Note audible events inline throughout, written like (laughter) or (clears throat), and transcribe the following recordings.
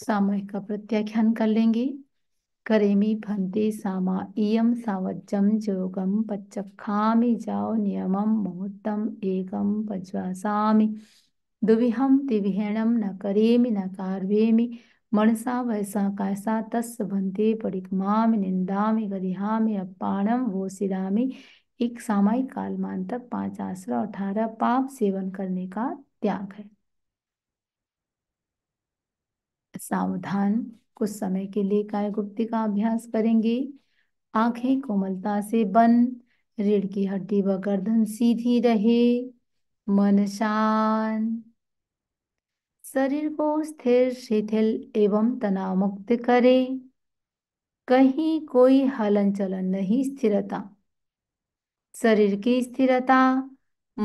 सामय का प्रत्याख्यान कर लेंगे करेमी भंते सामा इम सावज्जम जोगम पच्चखामी जाओ नियम मुहूर्तम एकम पज्वासामि दुविहम तिविहेणम न करेमि न कार्वेमि मनसा वैसा कायसा तस् भंते परिक्मा निंदा गरिहामि अपाणम वो सिरामी एक काल कालमान तक पांच आश्रय अठारह पाप सेवन करने का त्याग है सावधान कुछ समय के लिए काय गुप्ति का अभ्यास करेंगे आंखें कोमलता से बंद रीढ़ की हड्डी व गर्दन सीधी रहे मन शांत शरीर को स्थिर शिथिल एवं तनाव मुक्त करे कहीं कोई हलन चलन नहीं स्थिरता शरीर की स्थिरता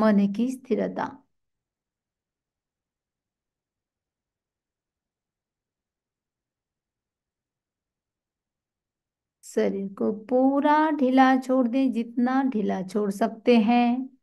मन की स्थिरता शरीर को पूरा ढीला छोड़ दें जितना ढीला छोड़ सकते हैं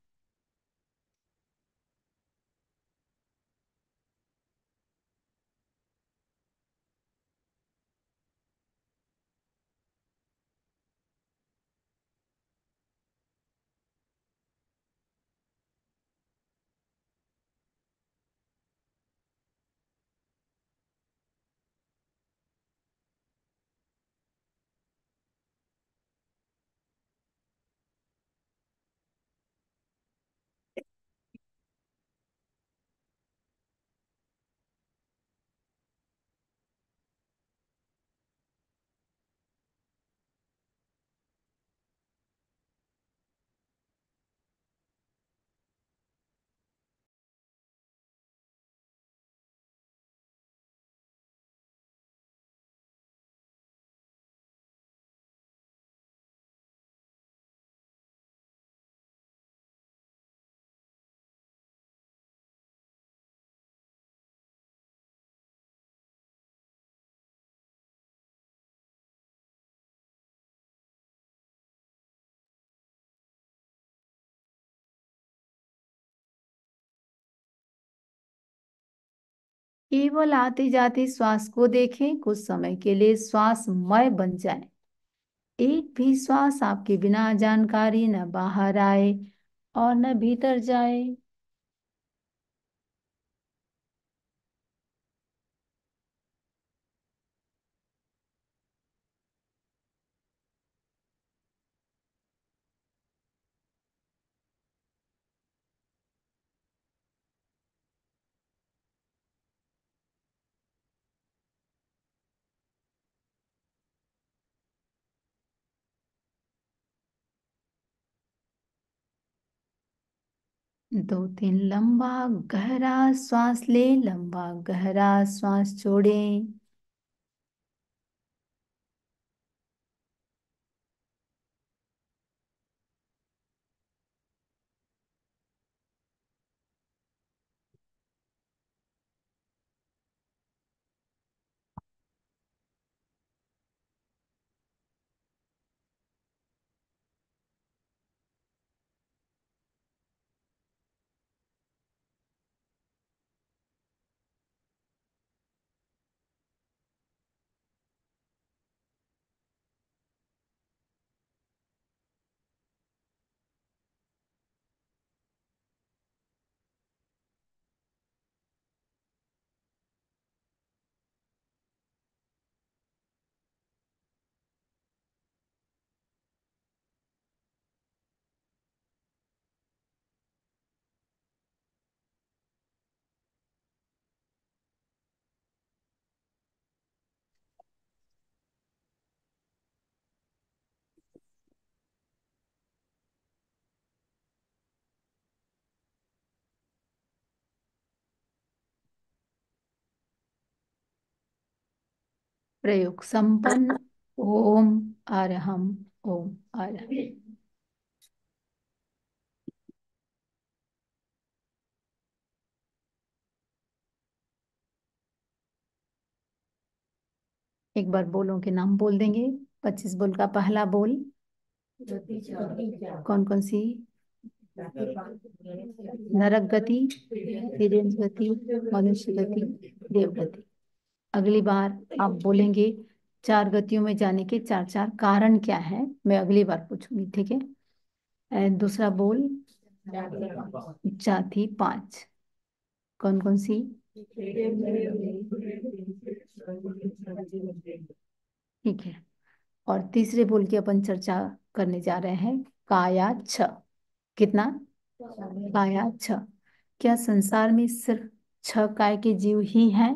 केवल आते जाते श्वास को देखें कुछ समय के लिए श्वास मय बन जाए एक भी श्वास आपके बिना जानकारी न बाहर आए और न भीतर जाए दो तीन लंबा गहरा श्वास ले लंबा गहरा श्वास छोड़ें प्रयोग संपन्न ओम अरहम ओम अरहम एक बार बोलों के नाम बोल देंगे पच्चीस बोल का पहला बोल कौन कौन सी नरक गति गति मनुष्य गति देवगति अगली बार आप बोलेंगे चार गतियों में जाने के चार चार कारण क्या है मैं अगली बार पूछूंगी ठीक है दूसरा बोल जाति पांच कौन कौन सी ठीक है और तीसरे बोल की अपन चर्चा करने जा रहे हैं काया छ कितना काया छ क्या संसार में सिर्फ छ काय के जीव ही हैं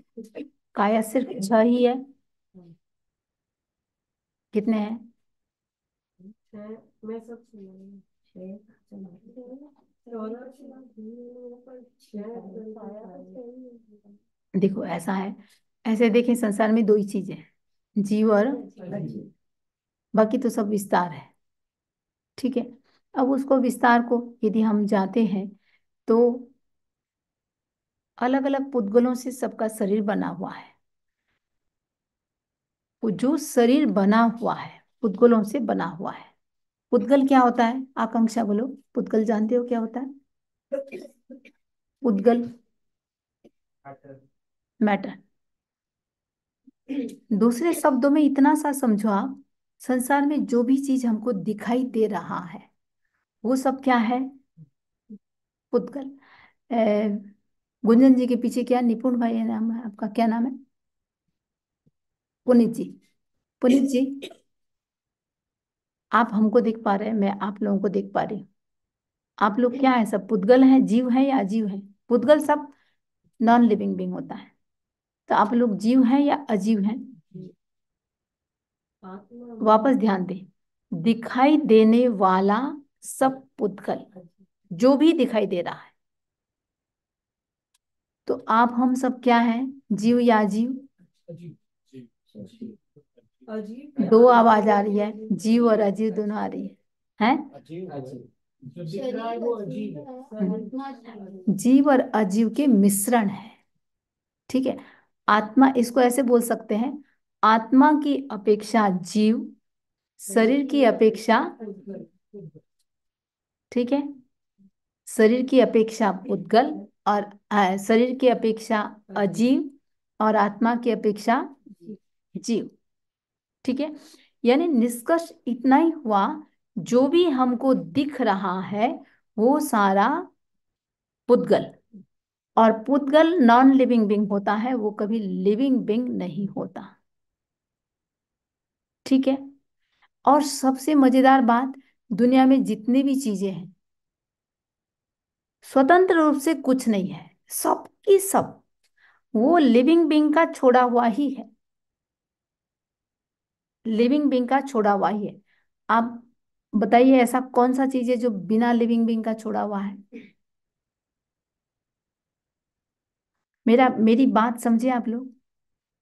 काया सिर्फ छ ही है कितने हैं देखो ऐसा है ऐसे देखें संसार में दो ही चीजें हैं जीव और बाकी तो सब विस्तार है ठीक है अब उसको विस्तार को यदि हम जाते हैं तो अलग अलग पुद्गलों से सबका शरीर बना हुआ है जो शरीर बना हुआ है पुद्गलों से बना हुआ है पुद्गल क्या होता है आकांक्षा बोलो पुद्गल जानते हो क्या होता है पुद्गल मैटर दूसरे शब्दों में इतना सा समझो आप संसार में जो भी चीज हमको दिखाई दे रहा है वो सब क्या है पुद्गल गुंजन जी के पीछे क्या निपुण भाई है नाम है आपका क्या नाम है पुनीत जी पुनीत जी आप हमको देख पा रहे हैं मैं आप लोगों को देख पा रही हूँ आप लोग क्या है सब पुद्गल हैं जीव है या अजीव है पुद्गल सब नॉन लिविंग बींग होता है तो आप लोग जीव हैं या अजीव हैं वापस ध्यान दें दिखाई देने वाला सब पुद्गल जो भी दिखाई दे रहा है तो आप हम सब क्या हैं जीव या जीव दो आवाज आ रही है जीव और अजीव दोनों आ रही है हैं जीव और अजीव के मिश्रण है ठीक है आत्मा इसको ऐसे बोल सकते हैं आत्मा की अपेक्षा जीव शरीर की अपेक्षा ठीक है शरीर की अपेक्षा उद्गल और शरीर की अपेक्षा अजीव हम्म। और आत्मा की अपेक्षा जीव ठीक है यानी निष्कर्ष इतना ही हुआ जो भी हमको दिख रहा है वो सारा पुद्गल और पुद्गल नॉन लिविंग बिंग होता है वो कभी लिविंग बिंग नहीं होता ठीक है और सबसे मजेदार बात दुनिया में जितनी भी चीजें हैं स्वतंत्र रूप से कुछ नहीं है सब की सब वो लिविंग बींग का छोड़ा हुआ ही है लिविंग बींग का छोड़ा हुआ ही है आप बताइए ऐसा कौन सा चीज है जो बिना लिविंग बींग का छोड़ा हुआ है मेरा मेरी बात समझे आप लोग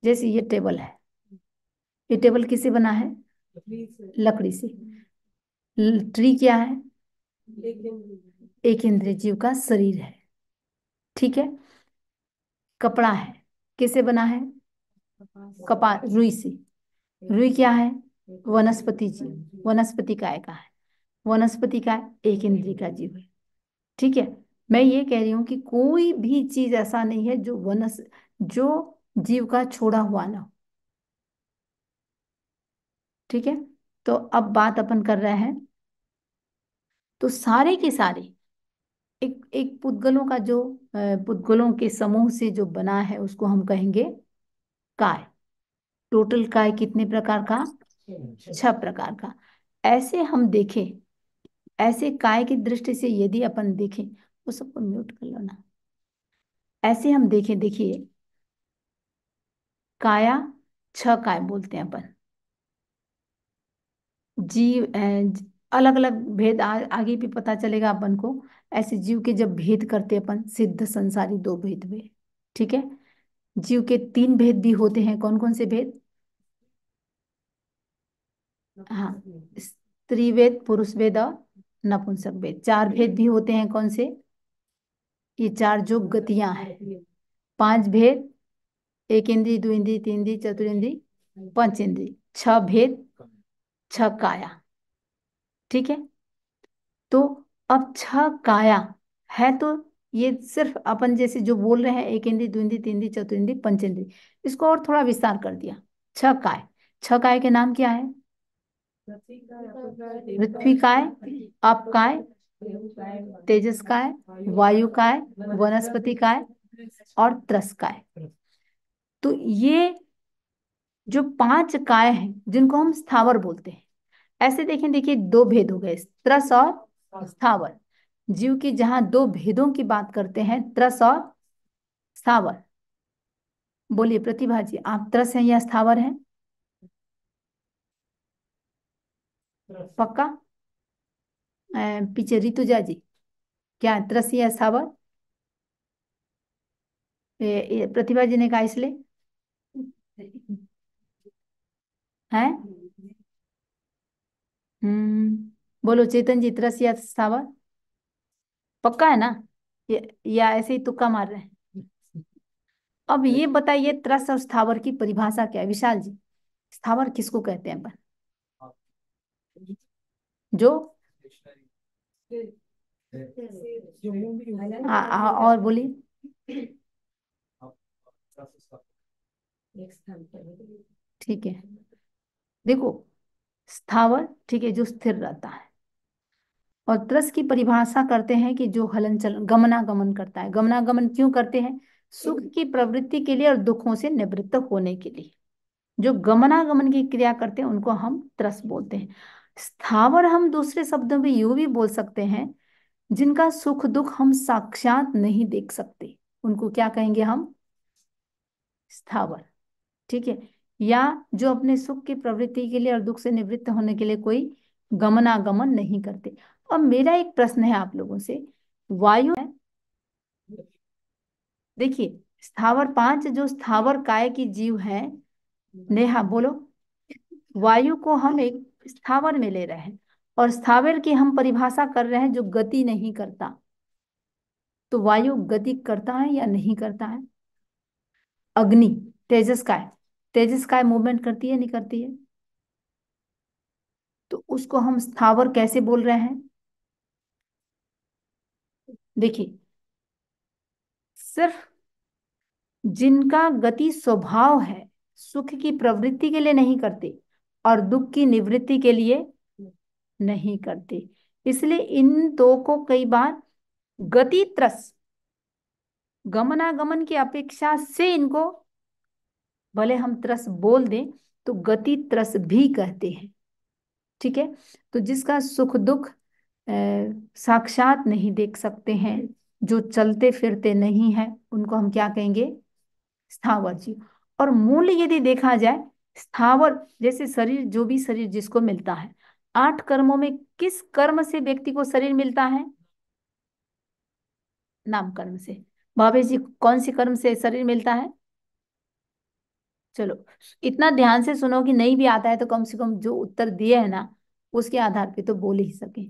जैसे ये टेबल है ये टेबल किसे बना है लकड़ी से ट्री क्या है एक इंद्रिय जीव का शरीर है ठीक है कपड़ा है किसे बना है कपास रुई से रुई क्या है वनस्पति जीव वनस्पति काय का है वनस्पति का एक इंद्रिय का जीव है ठीक है मैं ये कह रही हूं कि कोई भी चीज ऐसा नहीं है जो वनस जो जीव का छोड़ा हुआ ना हो ठीक है तो अब बात अपन कर रहे हैं तो सारे के सारे एक एक पुद्गलों का जो पुद्गलों के समूह से जो बना है उसको हम कहेंगे काय टोटल काय कितने प्रकार का छह प्रकार का ऐसे हम देखें ऐसे काय की दृष्टि से यदि अपन देखें वो सबको म्यूट कर लो ना ऐसे हम देखें देखिए काया छह काय बोलते हैं अपन जीव अलग अलग भेद आ, आगे भी पता चलेगा अपन को ऐसे जीव के जब भेद करते अपन सिद्ध संसारी दो भेद में ठीक है जीव के तीन भेद भी होते हैं कौन कौन से भेद हाँ स्त्री वेद पुरुष वेद और नपुंसक वेद चार भेद भी होते हैं कौन से ये चार जो गतियां हैं पांच भेद एक इंद्री दो इंद्री तीन इंद्री चतुर इंद्री पंच इंद्री छह भेद छह काया ठीक है तो अब छ काया है तो ये सिर्फ अपन जैसे जो बोल रहे हैं एक इंद्री दो इंद्री तीन इंद्री चतुर इंद्री पंच इंद्री इसको और थोड़ा विस्तार कर दिया छ काय छ काय के नाम क्या है पृथ्वी काय अप काय तेजस काय वायु काय वनस्पति काय और त्रस काय तो ये जो पांच काय हैं जिनको हम स्थावर बोलते हैं ऐसे देखें देखिए दो भेद हो गए त्रस और स्थावर जीव की जहां दो भेदों की बात करते हैं त्रस और स्थावर बोलिए प्रतिभा जी आप त्रस हैं या स्थावर हैं पक्का पीछे ऋतुजा जी क्या त्रस या स्थावर प्रतिभा जी ने कहा इसलिए है हम्म, हम्म। बोलो चेतन जी त्रस या स्थावर पक्का है ना या ऐसे ही तुक्का मार रहे हैं अब ये बताइए त्रस और स्थावर की परिभाषा क्या है विशाल जी स्थावर किसको कहते हैं अपन जो और बोलिए ठीक है देखो स्थावर ठीक है जो स्थिर रहता है और त्रस की परिभाषा करते हैं कि जो हलन चल गमनागमन करता है गमनागमन क्यों करते हैं सुख हम्म। की प्रवृत्ति के लिए और दुखों से निवृत्त होने के लिए जो गमनागमन की क्रिया करते हैं उनको हम त्रस बोलते हैं स्थावर हम दूसरे शब्दों में यू भी बोल सकते हैं जिनका सुख दुख हम साक्षात नहीं देख सकते उनको क्या कहेंगे हम स्थावर ठीक है या जो अपने सुख की प्रवृत्ति के लिए और दुख से निवृत्त होने के लिए कोई गमनागमन नहीं करते और मेरा एक प्रश्न है आप लोगों से वायु है देखिए स्थावर पांच जो स्थावर काय की जीव है नेहा बोलो वायु को हम एक स्थावर में ले रहे हैं और स्थावर की हम परिभाषा कर रहे हैं जो गति नहीं करता तो वायु गति करता है या नहीं करता है अग्नि तेजस काय तेजस काय मूवमेंट करती है नहीं करती है तो उसको हम स्थावर कैसे बोल रहे हैं देखिए सिर्फ जिनका गति स्वभाव है सुख की प्रवृत्ति के लिए नहीं करते और दुख की निवृत्ति के लिए नहीं करते इसलिए इन दो को कई बार गति त्रस गमनागमन की अपेक्षा से इनको भले हम त्रस बोल दें तो गति त्रस भी कहते हैं ठीक है तो जिसका सुख दुख साक्षात नहीं देख सकते हैं जो चलते फिरते नहीं है उनको हम क्या कहेंगे स्थावर जीव और मूल यदि देखा जाए स्थावर जैसे शरीर जो भी शरीर जिसको मिलता है आठ कर्मों में किस कर्म से व्यक्ति को शरीर मिलता है नाम कर्म से भावेश जी कौन से कर्म से शरीर मिलता है चलो इतना ध्यान से सुनो कि नहीं भी आता है तो कम से कम जो उत्तर दिए है ना उसके आधार पे तो बोल ही सके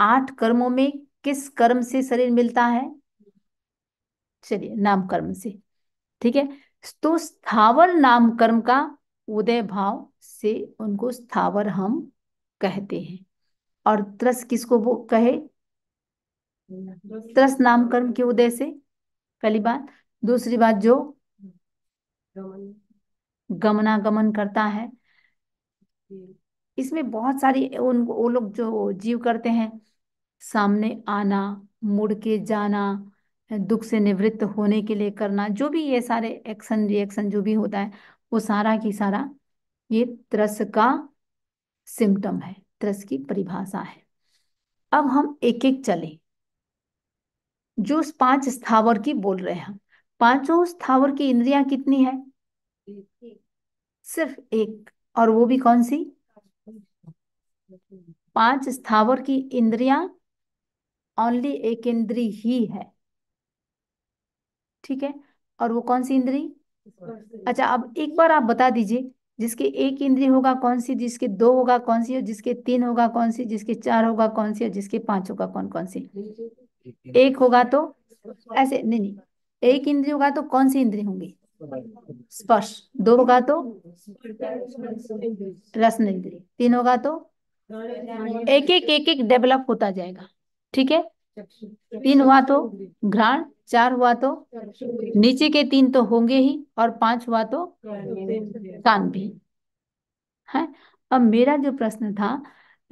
आठ कर्मों में किस कर्म से शरीर मिलता है चलिए नाम कर्म से ठीक है तो स्थावर नाम कर्म का उदय भाव से उनको स्थावर हम कहते हैं और त्रस किसको वो कहे त्रस नाम कर्म के उदय से पहली बात दूसरी बात जो गमनागमन करता है इसमें बहुत सारी उन वो लोग जो जीव करते हैं सामने आना मुड़ के जाना दुख से निवृत्त होने के लिए करना जो भी ये सारे एक्शन रिएक्शन जो भी होता है वो सारा की सारा ये त्रस का सिम्टम है त्रस की परिभाषा है अब हम एक एक चले जो पांच स्थावर की बोल रहे हैं हम पांचों स्थावर की इंद्रिया कितनी है सिर्फ एक और वो भी कौन सी पांच स्थावर की इंद्रिया ओनली एक इंद्री ही है ठीक है और वो कौन सी इंद्री अच्छा अब एक बार आप बता दीजिए जिसके एक इंद्री होगा कौन सी जिसके दो होगा कौन सी और जिसके तीन होगा कौन सी जिसके चार होगा कौन सी और जिसके पांच होगा कौन कौन सी एक होगा तो ऐसे नहीं नहीं एक इंद्री होगा तो कौन सी इंद्री होंगी स्पर्श दो होगा तो रसन इंद्री तीन होगा तो एक एक एक एक डेवलप होता जाएगा ठीक है तीन हुआ तो घ्राण चार हुआ तो नीचे के तीन तो होंगे ही और पांच हुआ तो कान भी है अब मेरा जो प्रश्न था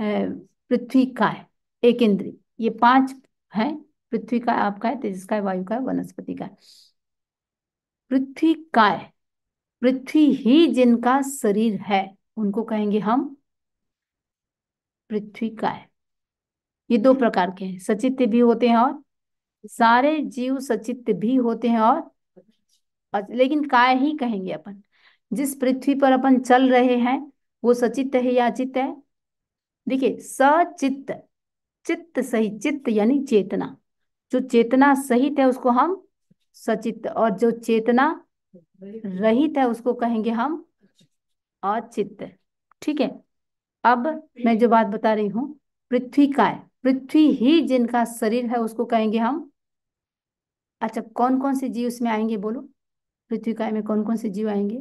पृथ्वी काय एक इंद्री ये पांच है पृथ्वी का आपका है तेजस तो का वायु का वनस्पति का पृथ्वी काय पृथ्वी ही जिनका शरीर है उनको कहेंगे हम पृथ्वी काय ये दो प्रकार के हैं सचित्य भी होते हैं और सारे जीव सचित्य भी होते हैं और लेकिन काय ही कहेंगे अपन जिस पृथ्वी पर अपन चल रहे हैं वो सचित्य है या चित्त है देखिए सचित्त चित्त सही चित्त यानी चेतना जो चेतना सहित है उसको हम सचित्त और जो चेतना रहित है उसको कहेंगे हम अचित ठीक है अब मैं जो बात बता रही हूँ पृथ्वी काय पृथ्वी ही जिनका शरीर है उसको कहेंगे हम अच्छा कौन कौन से जीव उसमें आएंगे बोलो पृथ्वी काय में कौन कौन से जीव आएंगे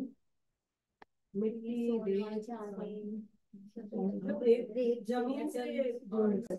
जमीन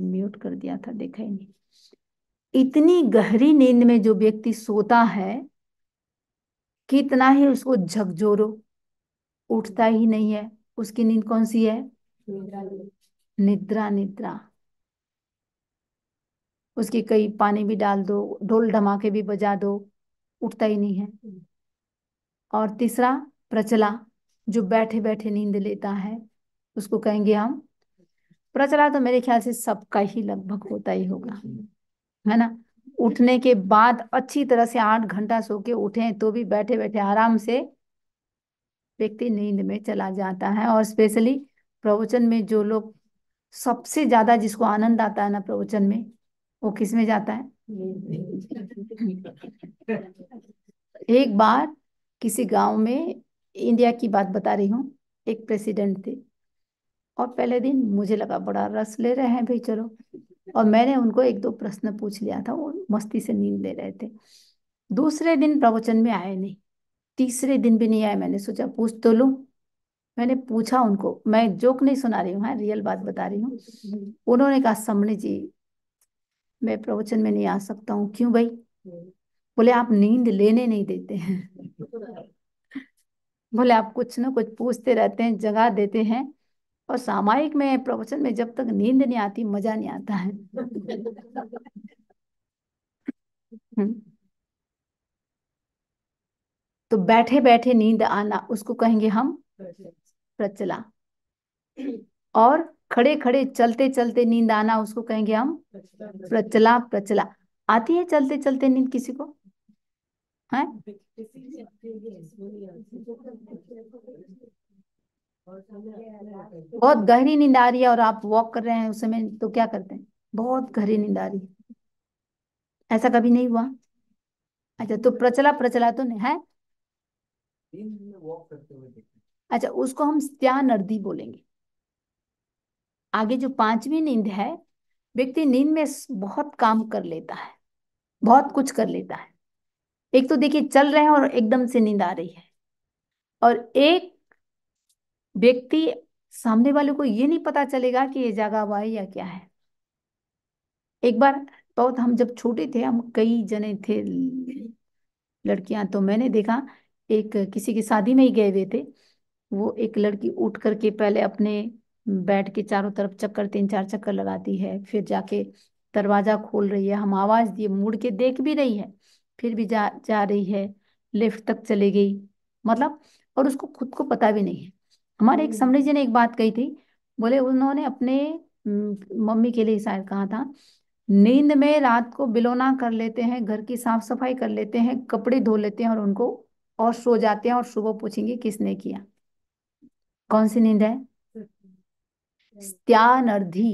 म्यूट कर दिया था देखा ही नहीं इतनी गहरी नींद में जो व्यक्ति सोता है कितना ही उसको झकझोरो उठता ही नहीं है उसकी नींद कौन सी है निद्रा निद्रा उसके कई पानी भी डाल दो ढोल ढमाके भी बजा दो उठता ही नहीं है और तीसरा प्रचला जो बैठे बैठे नींद लेता है उसको कहेंगे हम प्रचला तो मेरे ख्याल से सबका ही लगभग होता ही होगा है ना उठने के बाद अच्छी तरह से आठ घंटा सो के उठे तो भी बैठे बैठे आराम से व्यक्ति नींद में चला जाता है और स्पेशली प्रवचन में जो लोग सबसे ज्यादा जिसको आनंद आता है ना प्रवचन में वो किस में जाता है एक बार किसी गांव में इंडिया की बात बता रही हूँ एक प्रेसिडेंट थे और पहले दिन मुझे लगा बड़ा रस ले रहे हैं भाई चलो और मैंने उनको एक दो प्रश्न पूछ लिया था वो मस्ती से नींद ले रहे थे दूसरे दिन प्रवचन में आए नहीं तीसरे दिन भी नहीं आए मैंने सोचा पूछ तो लू मैंने पूछा उनको मैं जोक नहीं सुना रही हूँ हाँ रियल बात बता रही हूँ उन्होंने कहा समणी जी मैं प्रवचन में नहीं आ सकता हूँ क्यों भाई बोले आप नींद लेने नहीं देते हैं बोले आप कुछ ना कुछ पूछते रहते हैं जगा देते हैं और सामायिक में प्रवचन में जब तक नींद नहीं आती मजा नहीं आता है हम्म। तो बैठे बैठे नींद आना उसको कहेंगे हम प्रचला और खड़े खड़े चलते चलते नींद आना उसको कहेंगे हम प्रचला प्रचला आती है चलते चलते नींद किसी को है बहुत गहरी नींद आ रही है और आप वॉक कर रहे हैं उस समय तो क्या करते हैं बहुत गहरी नींद आ रही है ऐसा कभी नहीं हुआ अच्छा तो प्रचला प्रचला तो नहीं है अच्छा उसको हम स्त्यानर्दी बोलेंगे आगे जो पांचवी नींद है व्यक्ति नींद में बहुत काम कर लेता है बहुत कुछ कर लेता है एक तो देखिए चल रहे हैं और एकदम से नींद आ रही है और एक व्यक्ति सामने वाले को ये नहीं पता चलेगा कि ये जागा हुआ है या क्या है एक बार बहुत हम जब छोटे थे हम कई जने थे लड़कियां तो मैंने देखा एक किसी की शादी में ही गए हुए थे वो एक लड़की उठ करके पहले अपने बैठ के चारों तरफ चक्कर तीन चार चक्कर लगाती है फिर जाके दरवाजा खोल रही है हम आवाज दिए मुड़ के देख भी रही है फिर भी जा जा रही है लिफ्ट तक चली गई मतलब और उसको खुद को पता भी नहीं है हमारे एक समरी जी ने एक बात कही थी बोले उन्होंने अपने मम्मी के लिए शायद कहा था नींद में रात को बिलोना कर लेते हैं घर की साफ सफाई कर लेते हैं कपड़े धो लेते हैं और उनको और सो जाते हैं और सुबह पूछेंगे किसने किया कौन सी नींद है स्त्यानर्धी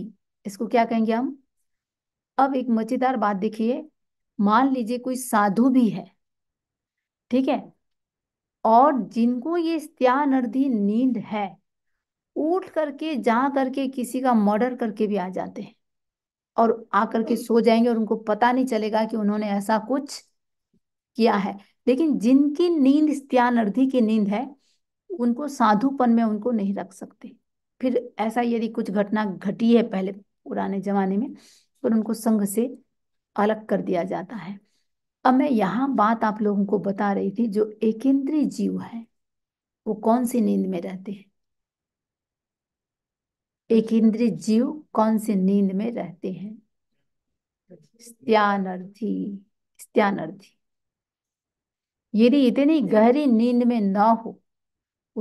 इसको क्या कहेंगे हम अब एक मजेदार बात देखिए मान लीजिए कोई साधु भी है ठीक है और जिनको ये स्त्यानर्धी नींद है उठ करके जा करके किसी का मर्डर करके भी आ जाते हैं और आकर के सो जाएंगे और उनको पता नहीं चलेगा कि उन्होंने ऐसा कुछ किया है लेकिन जिनकी नींद स्त्यानर्धी की नींद है उनको साधुपन में उनको नहीं रख सकते फिर ऐसा यदि कुछ घटना घटी है पहले पुराने जमाने में फिर तो उनको संघ से अलग कर दिया जाता है अब मैं यहाँ बात आप लोगों को बता रही थी जो एक जीव है वो कौन सी नींद में रहते हैं एकेंद्रीय जीव कौन से नींद में रहते हैं स्त्यानर्थी स्त्यानर्थी यदि इतनी गहरी नींद में ना हो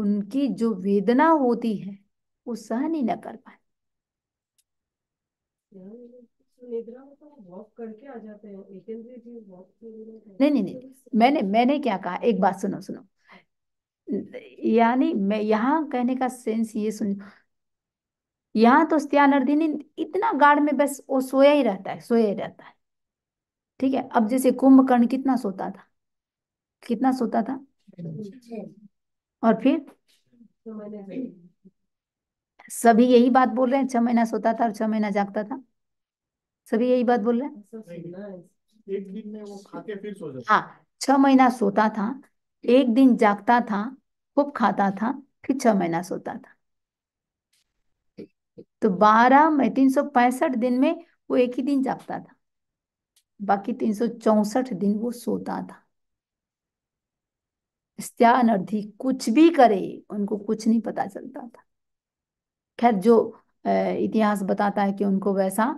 उनकी जो वेदना होती है वो सहन ही न कर पाए नहीं नहीं नहीं मैंने मैंने क्या कहा एक बात सुनो सुनो यानी मैं यहाँ कहने का सेंस ये सुन यहाँ तो स्त्यानर्दिनी इतना गाढ़ में बस वो सोया ही रहता है सोया ही रहता है ठीक है अब जैसे कुंभकर्ण कितना सोता था कितना सोता था और फिर सभी यही बात बोल रहे हैं छह महीना सोता था और छह महीना जागता था सभी यही बात बोल रहे हैं हाँ छह महीना सोता था एक दिन जागता था खूब खाता था फिर छह महीना सोता था तो बारह में तीन सौ पैंसठ दिन में वो एक ही दिन जागता था बाकी तीन सौ चौसठ दिन वो सोता था स्त्यानर्थी कुछ भी करे उनको कुछ नहीं पता चलता था खैर जो इतिहास बताता है कि उनको वैसा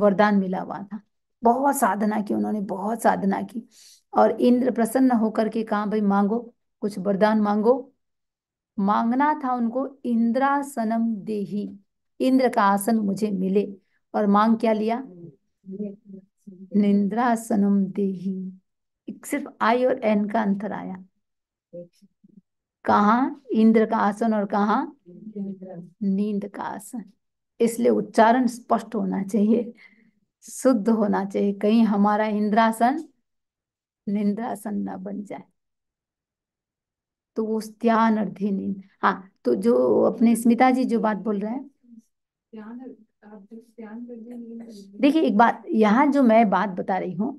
वरदान मिला हुआ था बहुत साधना की उन्होंने बहुत साधना की और इंद्र प्रसन्न होकर के कहा भाई मांगो कुछ वरदान मांगो मांगना था उनको इंद्रासनम देही इंद्र का आसन मुझे मिले और मांग क्या लिया निंद्रासनम देही सिर्फ आई और एन का अंतर आया कहा इंद्र का आसन और कहा नींद का आसन इसलिए उच्चारण स्पष्ट होना चाहिए शुद्ध होना चाहिए कहीं हमारा इंद्रासन निंद्रासन ना बन जाए तो वो ध्यान अर्धि नींद हाँ तो जो अपने स्मिता जी जो बात बोल रहे हैं देखिए एक बात यहाँ जो मैं बात बता रही हूँ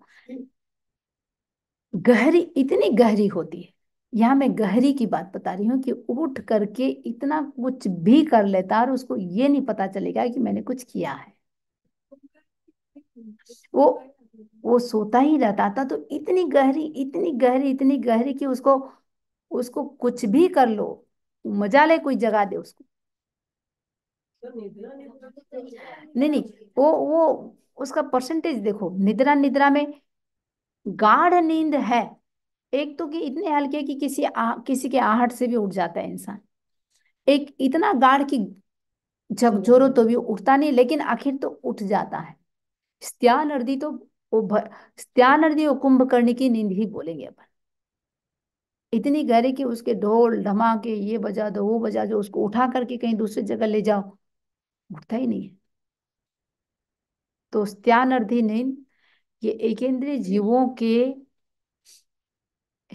गहरी इतनी गहरी होती है यहाँ मैं गहरी की बात बता रही हूँ कि उठ करके इतना कुछ भी कर लेता और उसको ये नहीं पता चलेगा कि मैंने कुछ किया है वो वो सोता ही रहता था तो इतनी गहरी इतनी गहरी इतनी गहरी कि उसको उसको कुछ भी कर लो मजा ले कोई जगा दे उसको नहीं नहीं वो वो उसका परसेंटेज देखो निद्रा निद्रा में गाढ़ नींद है एक तो कि इतने हल्के कि किसी आ, किसी के आहट से भी उठ जाता है इंसान एक इतना गाढ़ कि झकझोरो तो भी उठता नहीं लेकिन आखिर तो उठ जाता है स्त्या नदी तो स्त्या नदी और कुंभकर्ण की नींद ही बोलेंगे अपन इतनी गहरी कि उसके ढोल धमाके ये बजा दो वो बजा दो उसको उठा करके कहीं दूसरी जगह ले जाओ उठता ही नहीं है तो स्त्यानर्धि नींद ये एकेंद्रीय जीवों के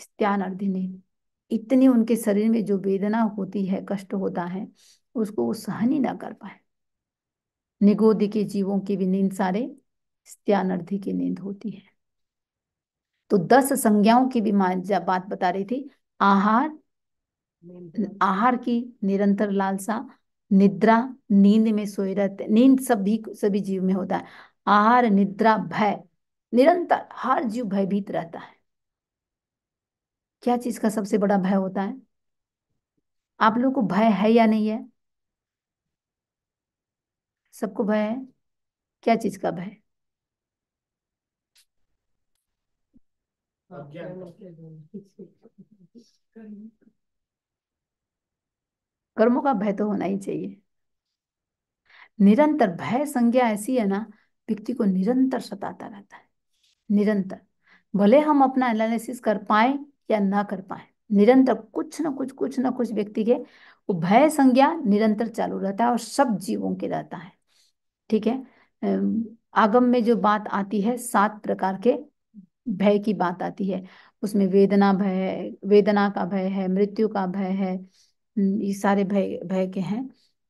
स्त्यानर्धिनी इतनी उनके शरीर में जो वेदना होती है कष्ट होता है उसको वो सहन ही ना कर पाए निगोद के जीवों की भी नींद सारे स्त्यानर्धि की नींद होती है तो दस संज्ञाओं की भी बात बता रही थी आहार आहार की निरंतर लालसा निद्रा नींद में सोए रहते नींद सभी सभी जीव में होता है आहार निद्रा भय निरंतर हर जीव भयभीत रहता है क्या चीज का सबसे बड़ा भय होता है आप लोगों को भय है या नहीं है सबको भय है क्या चीज का भय कर्मों का भय तो होना ही चाहिए निरंतर भय संज्ञा ऐसी है ना व्यक्ति को निरंतर सताता रहता है निरंतर भले हम अपना एनालिसिस कर पाए या ना कर पाए निरंतर कुछ ना कुछ कुछ न कुछ व्यक्ति के भय संज्ञा निरंतर चालू रहता है और सब जीवों के रहता है ठीक है आगम में जो बात आती है सात प्रकार के भय की बात आती है उसमें वेदना भय वेदना का भय है मृत्यु का भय है ये सारे भय भय के हैं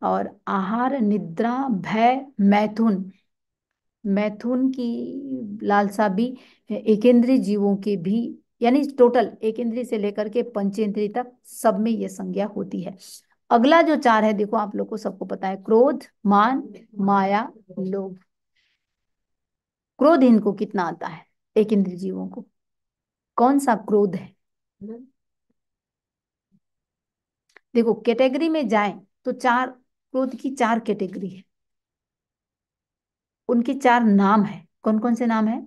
और आहार निद्रा भय मैथुन मैथुन की लालसा भी एकेंद्रीय जीवों के भी यानी टोटल एक इंद्री से लेकर के पंचेंद्री तक सब में ये संज्ञा होती है अगला जो चार है देखो आप लोग को सबको पता है क्रोध मान माया लोभ क्रोध इनको कितना आता है एक इंद्र जीवों को कौन सा क्रोध है देखो कैटेगरी में जाए तो चार क्रोध की चार कैटेगरी है उनके चार नाम है कौन कौन से नाम है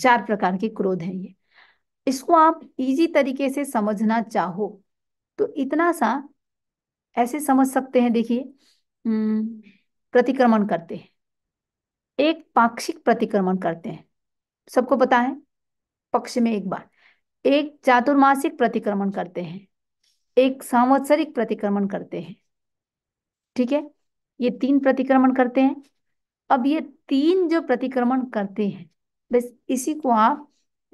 चार प्रकार के क्रोध है ये इसको आप इजी तरीके से समझना चाहो तो इतना सा ऐसे समझ सकते हैं देखिए हम्म, प्रतिक्रमण करते हैं एक पाक्षिक प्रतिक्रमण करते हैं सबको पता है पक्ष में एक बार एक चातुर्मासिक प्रतिक्रमण करते हैं एक सांवत्सरिक प्रतिक्रमण करते हैं ठीक है ये तीन प्रतिक्रमण करते हैं अब ये तीन जो प्रतिक्रमण करते हैं बस इसी को आप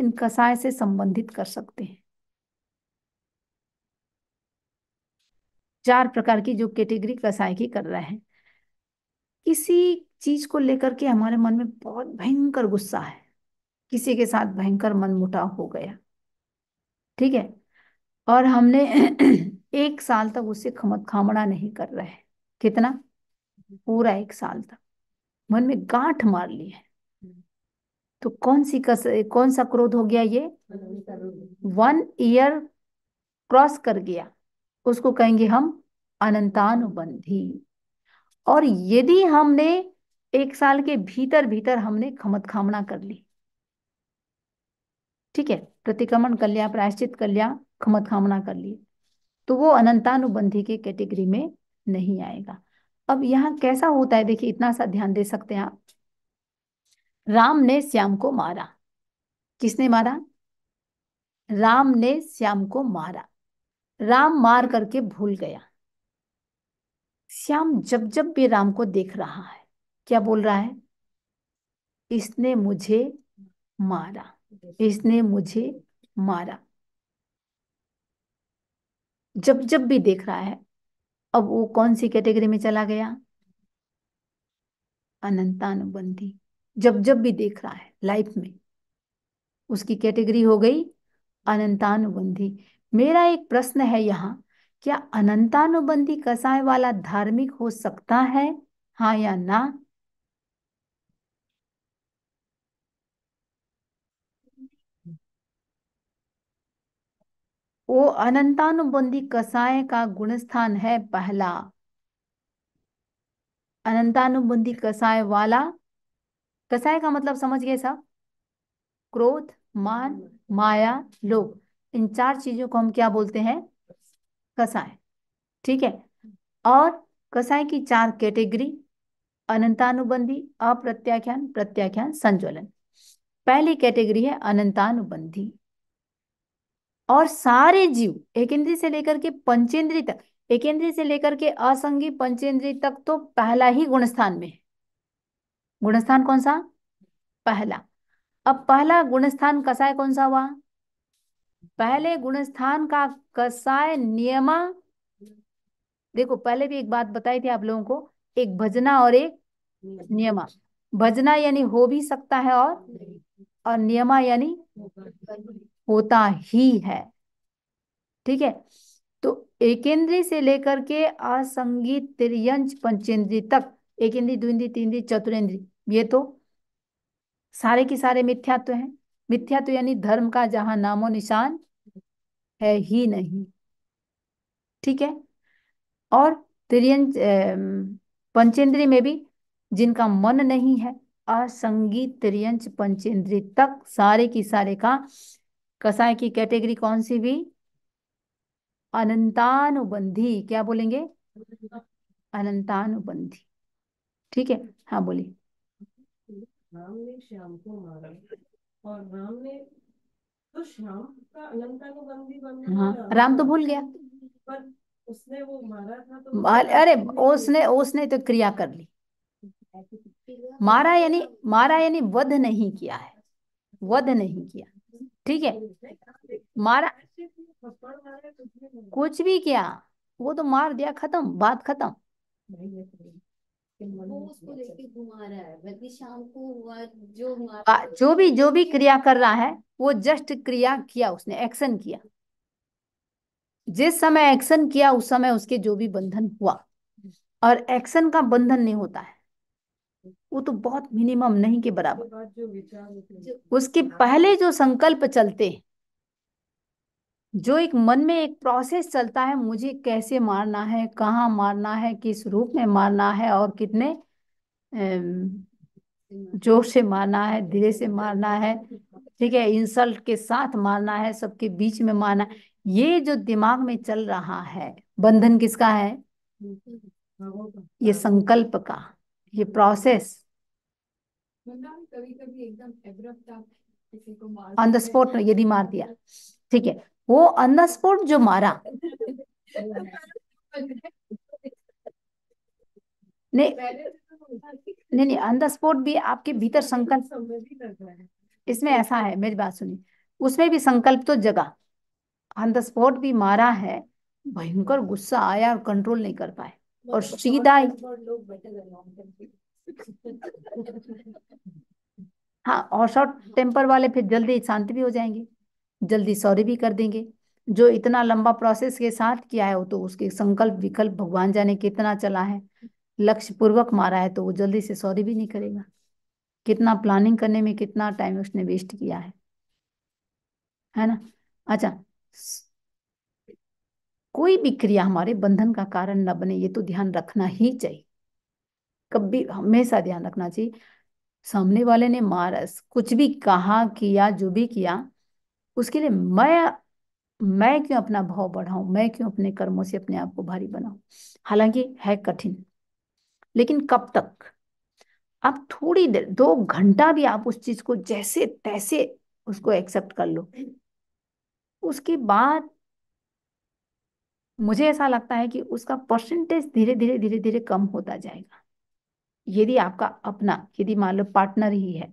इन कसाय से संबंधित कर सकते हैं चार प्रकार की जो कैटेगरी कसाय की कर रहा है किसी चीज को लेकर के हमारे मन में बहुत भयंकर गुस्सा है किसी के साथ भयंकर मनमुटाव हो गया ठीक है और हमने (clears throat) एक साल तक उससे खमत खामड़ा नहीं कर रहे कितना पूरा एक साल तक मन में गांठ मार ली है तो कौन सी कस, कौन सा क्रोध हो गया ये वन ईयर क्रॉस कर गया उसको कहेंगे हम अनंतानुबंधी और यदि हमने एक साल के भीतर भीतर हमने खमत खामना कर ली ठीक है प्रतिक्रमण कर लिया प्रायश्चित कर लिया खमत खामना कर ली तो वो अनंतानुबंधी के कैटेगरी में नहीं आएगा अब यहाँ कैसा होता है देखिए इतना सा ध्यान दे सकते हैं आप राम ने श्याम को मारा किसने मारा राम ने श्याम को मारा राम मार करके भूल गया श्याम जब जब भी राम को देख रहा है क्या बोल रहा है इसने मुझे मारा इसने मुझे मारा जब जब भी देख रहा है अब वो कौन सी कैटेगरी में चला गया अनंतानुबंधी जब जब भी देख रहा है लाइफ में उसकी कैटेगरी हो गई अनंतानुबंधी मेरा एक प्रश्न है यहाँ क्या अनंतानुबंधी कसाय वाला धार्मिक हो सकता है हाँ या ना वो अनंतानुबंधी कसाय का गुणस्थान है पहला अनंतानुबंधी कसाय वाला कसाय का मतलब समझ गए सब क्रोध मान माया लोभ इन चार चीजों को हम क्या बोलते हैं कसाय ठीक है और कसाय की चार कैटेगरी अनंतानुबंधी अप्रत्याख्यान प्रत्याख्यान संज्वलन पहली कैटेगरी है अनंतानुबंधी और सारे जीव एक से लेकर के पंचेंद्री तक एक से लेकर के असंगी पंचेंद्री तक तो पहला ही गुणस्थान में गुणस्थान कौन सा पहला अब पहला गुणस्थान कसाय कौन सा हुआ पहले गुणस्थान का कसाय नियमा देखो पहले भी एक बात बताई थी आप लोगों को एक भजना और एक नियमा भजना यानी हो भी सकता है और और नियमा यानी होता ही है ठीक है तो एकेंद्री से लेकर के असंगी त्रियंश पंचेंद्री तक एकेंद्री द्विंद्री तीनद्री चतुरेंद्री ये तो सारे के सारे मिथ्यात्व तो हैं मिथ्यात्व तो यानी धर्म का जहां नामो निशान है ही नहीं ठीक है और त्रियंश पंचेंद्री में भी जिनका मन नहीं है असंगी त्रियंश पंचेंद्री तक सारे की सारे का कसाय की कैटेगरी कौन सी हुई अनंतानुबंधी क्या बोलेंगे अनंतानुबंधी ठीक है हाँ बोलिए राम ने श्याम को मारा और राम ने तो श्याम का अनंतानुबंधी हाँ राम तो भूल गया पर उसने वो मारा था तो अरे उसने उसने तो क्रिया कर ली मारा यानी मारा यानी वध नहीं किया है वध नहीं किया ठीक है मारा कुछ भी क्या वो तो मार दिया खत्म बात खत्म जो भी जो भी क्रिया कर रहा है वो जस्ट क्रिया किया उसने एक्शन किया जिस समय एक्शन किया उस समय उसके जो भी बंधन हुआ और एक्शन का बंधन नहीं होता है वो तो बहुत मिनिमम नहीं के बराबर उसके पहले जो संकल्प चलते जो एक मन में एक प्रोसेस चलता है मुझे कैसे मारना है कहाँ मारना है किस रूप में मारना है और कितने जोर से मारना है धीरे से मारना है ठीक है इंसल्ट के साथ मारना है सबके बीच में मारना ये जो दिमाग में चल रहा है बंधन किसका है हम्म, ये संकल्प का ये प्रोसेस ऑन द स्पॉट यदि मार दिया ठीक है वो ऑन द स्पॉट जो मारा नहीं नहीं ऑन द स्पॉट भी आपके भीतर संकल्प इसमें ऐसा है मेरी बात सुनिए उसमें भी संकल्प तो जगा ऑन द स्पॉट भी मारा है भयंकर गुस्सा आया और कंट्रोल नहीं कर पाए और सीधा ही (laughs) हाँ और शॉर्ट टेम्पर वाले फिर जल्दी शांत भी हो जाएंगे जल्दी सॉरी भी कर देंगे जो इतना लंबा प्रोसेस के साथ किया है वो तो उसके संकल्प विकल्प भगवान जाने कितना चला है लक्ष्य पूर्वक मारा है तो वो जल्दी से सॉरी भी नहीं करेगा कितना प्लानिंग करने में कितना टाइम उसने वेस्ट किया है है ना अच्छा कोई भी क्रिया हमारे बंधन का कारण न बने ये तो ध्यान रखना ही चाहिए कभी हमेशा ध्यान रखना चाहिए सामने वाले ने मारस कुछ भी कहा किया जो भी किया उसके लिए मैं मैं क्यों अपना भाव बढ़ाऊं मैं क्यों अपने कर्मों से अपने आप को भारी बनाऊं हालांकि है कठिन लेकिन कब तक आप थोड़ी देर दो घंटा भी आप उस चीज को जैसे तैसे उसको एक्सेप्ट कर लो उसके बाद मुझे ऐसा लगता है कि उसका परसेंटेज धीरे धीरे धीरे धीरे कम होता जाएगा यदि आपका अपना यदि मान लो पार्टनर ही है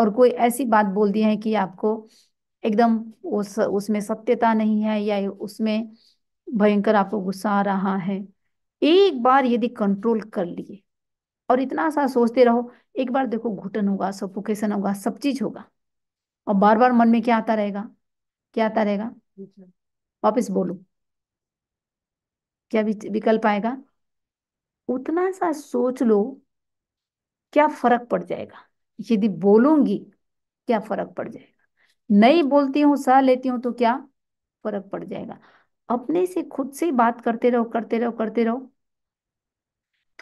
और कोई ऐसी बात बोल दी है कि आपको एकदम उस उसमें सत्यता नहीं है या उसमें भयंकर आपको गुस्सा आ रहा है एक बार यदि कंट्रोल कर लिए और इतना सा सोचते रहो एक बार देखो घुटन होगा सफोकेशन होगा सब चीज होगा और बार बार मन में क्या आता रहेगा क्या आता रहेगा वापिस बोलो क्या विकल्प आएगा उतना सा सोच लो क्या फर्क पड़ जाएगा यदि बोलूंगी क्या फर्क पड़ जाएगा नहीं बोलती हूँ सह लेती हूँ तो क्या फर्क पड़ जाएगा अपने से खुद से बात करते रहो करते रहो करते रहो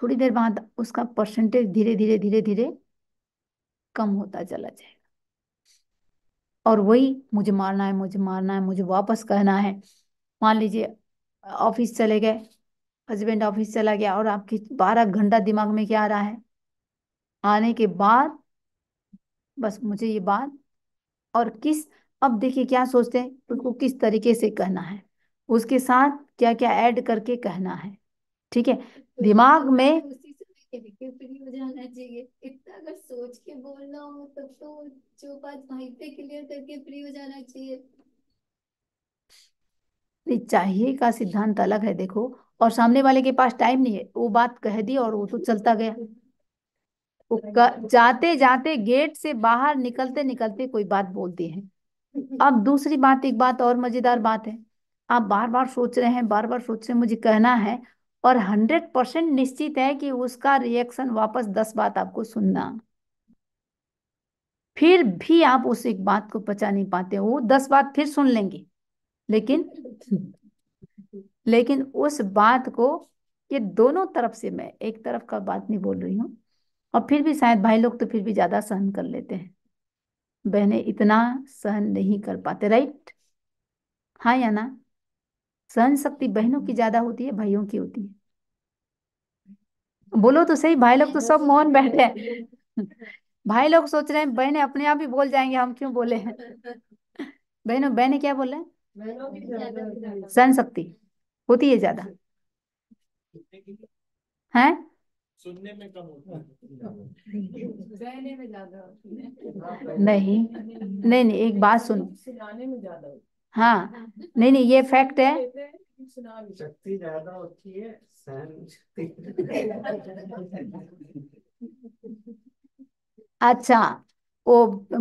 थोड़ी देर बाद उसका परसेंटेज धीरे धीरे धीरे धीरे कम होता चला जाएगा और वही मुझे मारना है मुझे मारना है मुझे वापस कहना है मान लीजिए ऑफिस चले गए हस्बैंड ऑफिस चला गया और आपकी बारह घंटा दिमाग में क्या आ रहा है आने के बाद बस मुझे ये बात और किस अब देखिए क्या सोचते हैं उसको किस तरीके से कहना है उसके साथ क्या क्या ऐड करके कहना है ठीक है तो दिमाग तो में तो चाहिए का सिद्धांत अलग है देखो और सामने वाले के पास टाइम नहीं है वो बात कह दी और वो तो चलता गया जाते जाते गेट से बाहर निकलते निकलते कोई बात बोलती है अब दूसरी बात एक बात और मजेदार बात है आप बार बार सोच रहे हैं बार बार सोच रहे हैं मुझे कहना है और हंड्रेड परसेंट निश्चित है कि उसका रिएक्शन वापस दस बात आपको सुनना फिर भी आप उस एक बात को पचा नहीं पाते वो दस बात फिर सुन लेंगे लेकिन लेकिन उस बात को ये दोनों तरफ से मैं एक तरफ का बात नहीं बोल रही हूँ और फिर भी शायद भाई लोग तो फिर भी ज्यादा सहन कर लेते हैं बहने इतना सहन नहीं कर पाते राइट हाँ या ना सहन शक्ति बहनों की ज्यादा होती है भाइयों की होती है बोलो तो सही भाई लोग तो सब (laughs) मौन बैठे हैं भाई लोग सोच रहे हैं बहने अपने आप ही बोल जाएंगे हम क्यों बोले हैं बहनों बहने क्या बोले सहन शक्ति होती है ज्यादा है सुनने में कम होता है में ज्यादा नहीं नहीं नहीं एक बात सुनो सुनाने में ज्यादा होती है हाँ नहीं नहीं ये फैक्ट है शक्ति ज्यादा होती है सहन शक्ति अच्छा वो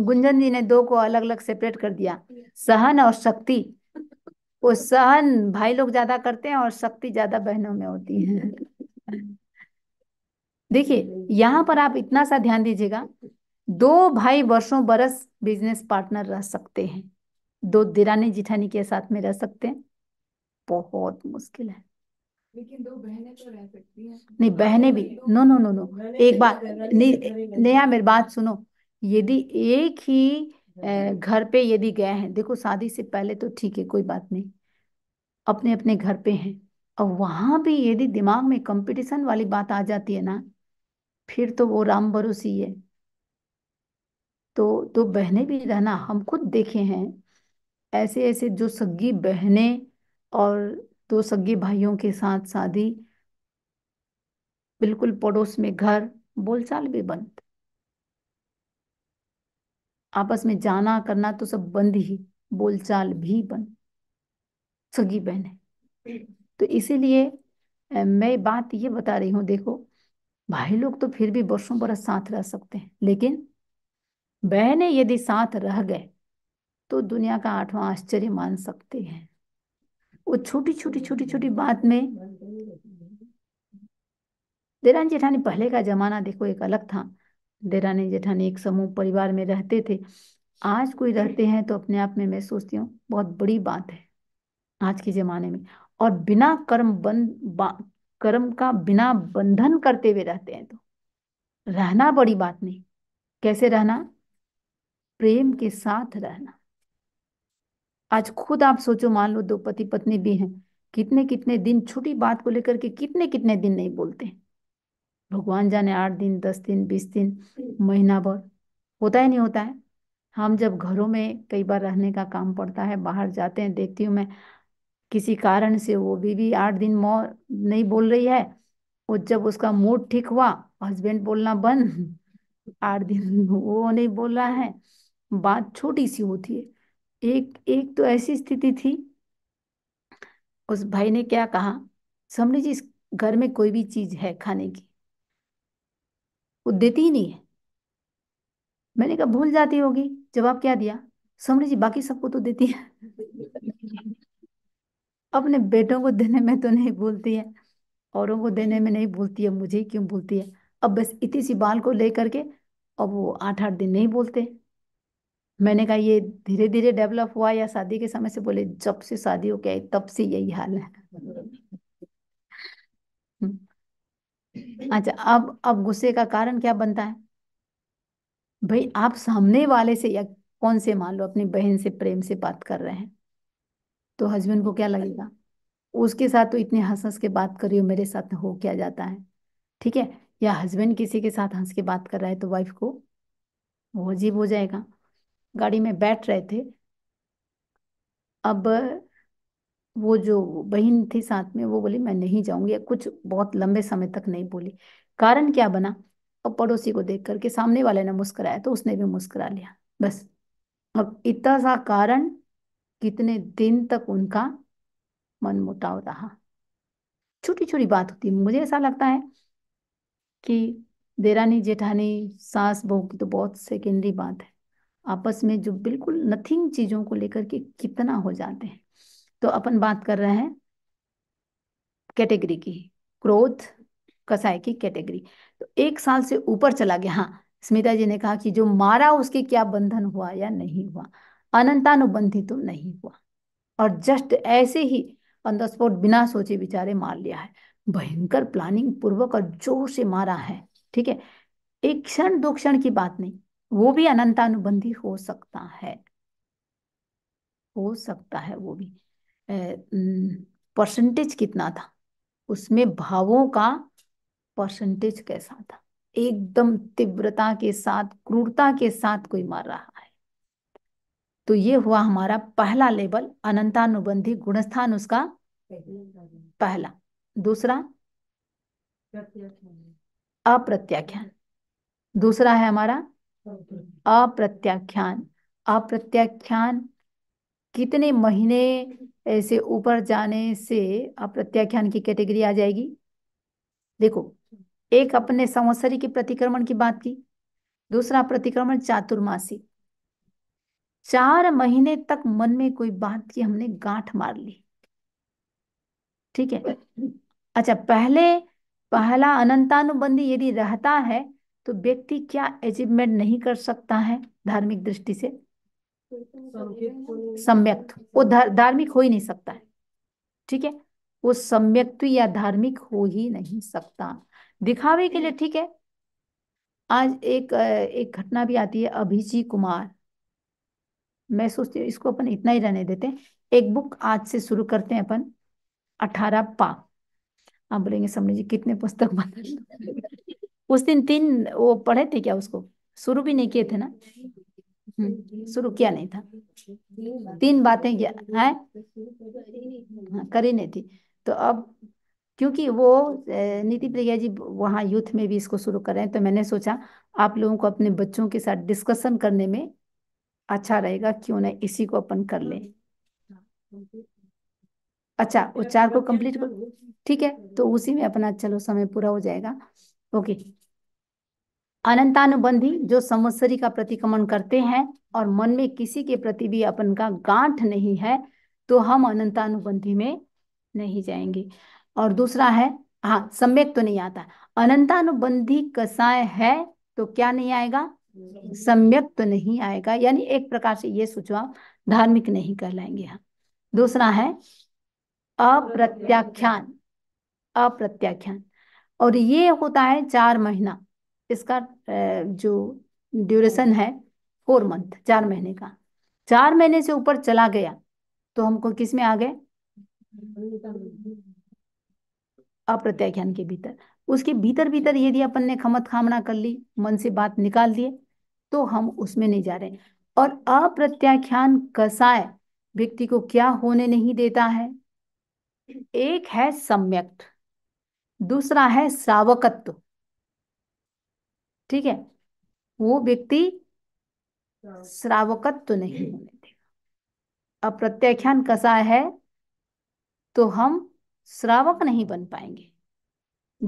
गुंजन जी ने दो को अलग अलग सेपरेट कर दिया सहन और शक्ति वो सहन भाई लोग ज्यादा करते हैं और शक्ति ज्यादा बहनों में होती है देखिए हम्म। यहाँ पर आप इतना सा ध्यान दीजिएगा दो भाई वर्षों बरस बिजनेस पार्टनर रह सकते हैं दो दिरानी जिठानी के साथ में रह सकते हैं बहुत मुश्किल है लेकिन दो बहनें तो रह सकती हैं नहीं हाँ, बहनें तो भी नो नो नो नो एक तो बात नहीं मेरी बात सुनो यदि एक ही घर पे यदि गए हैं देखो शादी से पहले तो ठीक है कोई बात नहीं अपने अपने घर पे हैं और वहां भी यदि दिमाग में कंपटीशन वाली बात आ जाती है ना फिर तो वो राम भरोसी है तो तो बहने भी रहना हम खुद देखे हैं ऐसे ऐसे जो सगी बहने और दो सगे भाइयों के साथ शादी बिल्कुल पड़ोस में घर बोलचाल भी बंद आपस में जाना करना तो सब बंद ही बोलचाल भी बंद सगी बहने तो इसीलिए मैं बात ये बता रही हूं देखो भाई लोग तो फिर भी वर्षों बरस साथ रह सकते हैं लेकिन बहने यदि साथ रह गए तो दुनिया का आठवां आश्चर्य मान सकते हैं वो छोटी छोटी छोटी छोटी बात में देरानी जेठानी पहले का जमाना देखो एक अलग था देरानी जेठानी एक समूह परिवार में रहते थे आज कोई रहते हैं तो अपने आप में मैं सोचती हूँ बहुत बड़ी बात है आज के जमाने में और बिना कर्म बंद कर्म का बिना बंधन करते हुए रहते हैं तो रहना बड़ी बात नहीं कैसे रहना प्रेम के साथ रहना आज खुद आप सोचो मान लो दो पति पत्नी भी हैं कितने कितने दिन छोटी बात को लेकर के कितने कितने दिन नहीं बोलते भगवान जाने आठ दिन दस दिन बीस दिन महीना भर होता ही नहीं होता है हम जब घरों में कई बार रहने का काम पड़ता है बाहर जाते हैं देखती हूँ मैं किसी कारण से वो बीवी आठ दिन मौ नहीं बोल रही है और जब उसका मूड ठीक हुआ हस्बैंड बोलना बंद (laughs) आठ दिन वो नहीं बोल रहा है बात छोटी सी होती है एक एक तो ऐसी स्थिति थी उस भाई ने क्या कहा समझ जी इस घर में कोई भी चीज है खाने की वो देती ही नहीं है मैंने कहा भूल जाती होगी जवाब क्या दिया समझ जी बाकी सबको तो देती है अपने बेटों को देने में तो नहीं भूलती है औरों को देने में नहीं भूलती है मुझे क्यों भूलती है अब बस इतनी सी बाल को लेकर के अब वो आठ आठ दिन नहीं बोलते मैंने कहा ये धीरे धीरे डेवलप हुआ या शादी के समय से बोले जब से शादी हो गया तब से यही हाल है अच्छा अब अब गुस्से का कारण क्या बनता है भाई आप सामने वाले से या कौन से मान लो अपनी बहन से प्रेम से बात कर रहे हैं तो हस्बैंड को क्या लगेगा उसके साथ तो इतने हंस हंस के बात कर रही हो मेरे साथ हो क्या जाता है ठीक है या हस्बैंड किसी के साथ हंस के बात कर रहा है तो वाइफ को वो अजीब हो जाएगा गाड़ी में बैठ रहे थे अब वो जो बहन थी साथ में वो बोली मैं नहीं जाऊंगी कुछ बहुत लंबे समय तक नहीं बोली कारण क्या बना अब पड़ोसी को देख करके सामने वाले ने मुस्कुराया तो उसने भी मुस्कुरा लिया बस अब इतना सा कारण कितने दिन तक उनका मनमुटाव रहा छोटी छोटी बात होती है मुझे ऐसा लगता है कि देरानी जेठानी सास बहू की तो बहुत सेकेंडरी बात है आपस में जो बिल्कुल नथिंग चीजों को लेकर के कितना हो जाते हैं तो अपन बात कर रहे हैं कैटेगरी की क्रोध कसाई की कैटेगरी तो एक साल से ऊपर चला गया हाँ स्मिता जी ने कहा कि जो मारा उसके क्या बंधन हुआ या नहीं हुआ अनंतानुबंधी तो नहीं हुआ और जस्ट ऐसे ही ऑन द स्पॉट बिना सोचे विचारे मार लिया है भयंकर प्लानिंग पूर्वक और जोर से मारा है ठीक है एक क्षण दो क्षण की बात नहीं वो भी अनंतानुबंधी हो सकता है हो सकता है वो भी परसेंटेज कितना था उसमें भावों का परसेंटेज कैसा था एकदम तीव्रता के साथ क्रूरता के साथ कोई मार रहा तो ये हुआ हमारा पहला लेवल अनंतानुबंधी गुणस्थान उसका पहला दूसरा अप्रत्याख्यान दूसरा है हमारा अप्रत्याख्यान अप्रत्याख्यान कितने महीने ऐसे ऊपर जाने से अप्रत्याख्यान की कैटेगरी आ जाएगी देखो एक अपने संवत्सरी के प्रतिक्रमण की बात की दूसरा प्रतिक्रमण चातुर्मासी चार महीने तक मन में कोई बात की हमने गांठ मार ली ठीक है अच्छा पहले पहला अनंतानुबंधी यदि रहता है तो व्यक्ति क्या अचीवमेंट नहीं कर सकता है धार्मिक दृष्टि से सम्यक्त वो धार्मिक हो ही नहीं सकता है ठीक है वो सम्यक्त या धार्मिक हो ही नहीं सकता दिखावे के लिए ठीक है आज एक एक घटना भी आती है अभिजी कुमार मैं सोचती हूँ इसको अपन इतना ही रहने देते हैं एक बुक आज से शुरू करते हैं अपन अठारह पा आप बोलेंगे समझ जी कितने पुस्तक बदल (laughs) उस दिन तीन वो पढ़े थे क्या उसको शुरू भी नहीं किए थे ना हम्म, शुरू किया नहीं था तीन बातें क्या है हाँ, करी नहीं थी तो अब क्योंकि वो नीति प्रिया जी वहाँ यूथ में भी इसको शुरू कर रहे हैं तो मैंने सोचा आप लोगों को अपने बच्चों के साथ डिस्कशन करने में अच्छा रहेगा क्यों ना इसी को अपन कर लें अच्छा उच्चार को कंप्लीट कर ठीक है तो उसी में अपना चलो समय पूरा हो जाएगा ओके अनंतानुबंधी जो समस्री का प्रतिक्रमण करते हैं और मन में किसी के प्रति भी अपन का गांठ नहीं है तो हम अनंतानुबंधी में नहीं जाएंगे और दूसरा है हाँ सम्यक तो नहीं आता अनंतानुबंधी कसाय है तो क्या नहीं आएगा सम्यक तो नहीं आएगा यानी एक प्रकार से ये सूचवा धार्मिक नहीं कहलाएंगे हम दूसरा है अप्रत्याख्यान अप्रत्याख्यान और ये होता है चार महीना इसका जो ड्यूरेशन है फोर मंथ चार महीने का चार महीने से ऊपर चला गया तो हमको किस में आ गए अप्रत्याख्यान के भीतर उसके भीतर भीतर यदि अपन ने खमत खामना कर ली मन से बात निकाल दिए तो हम उसमें नहीं जा रहे और अप्रत्याख्यान कसाय व्यक्ति को क्या होने नहीं देता है एक है सम्यक दूसरा है सावकत्व ठीक है वो व्यक्ति श्रावकत्व नहीं होने देगा अप्रत्याख्यान कसाय है तो हम श्रावक नहीं बन पाएंगे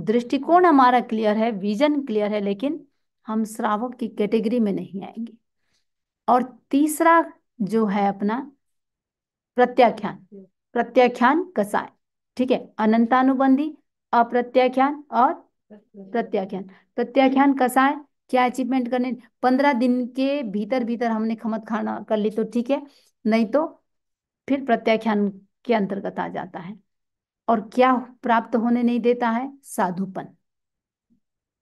दृष्टिकोण हमारा क्लियर है विजन क्लियर है लेकिन हम श्रावक की कैटेगरी में नहीं आएंगे और तीसरा जो है अपना प्रत्याख्यान प्रत्याख्यान कसाय ठीक है अनंतानुबंधी अप्रत्याख्यान और प्रत्याख्यान प्रत्याख्यान कसाय क्या अचीवमेंट करने पंद्रह दिन के भीतर भीतर हमने खमत खाना कर ली तो ठीक है नहीं तो फिर प्रत्याख्यान के अंतर्गत आ जाता है और क्या प्राप्त होने नहीं देता है साधुपन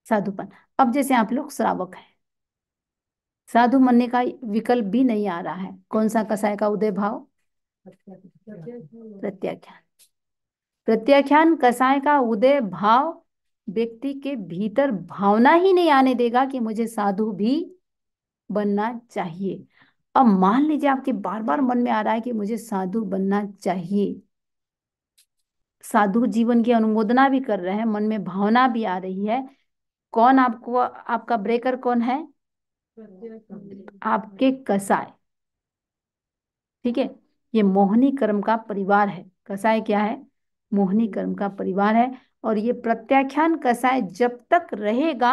साधुपन अब जैसे आप लोग श्रावक हैं साधु मनने का विकल्प भी नहीं आ रहा है कौन सा कसाय का उदय भाव प्रत्याख्यान प्रत्याख्यान कसाय का उदय भाव व्यक्ति के भीतर भावना ही नहीं आने देगा कि मुझे साधु भी बनना चाहिए अब मान लीजिए आपके बार बार मन में आ रहा है कि मुझे साधु बनना चाहिए साधु जीवन की अनुमोदना भी कर रहे हैं मन में भावना भी आ रही है कौन आपको आपका ब्रेकर कौन है आपके कसाय ठीक है ये मोहनी कर्म का परिवार है कसाय क्या है मोहनी कर्म का परिवार है और ये प्रत्याख्यान कसाय जब तक रहेगा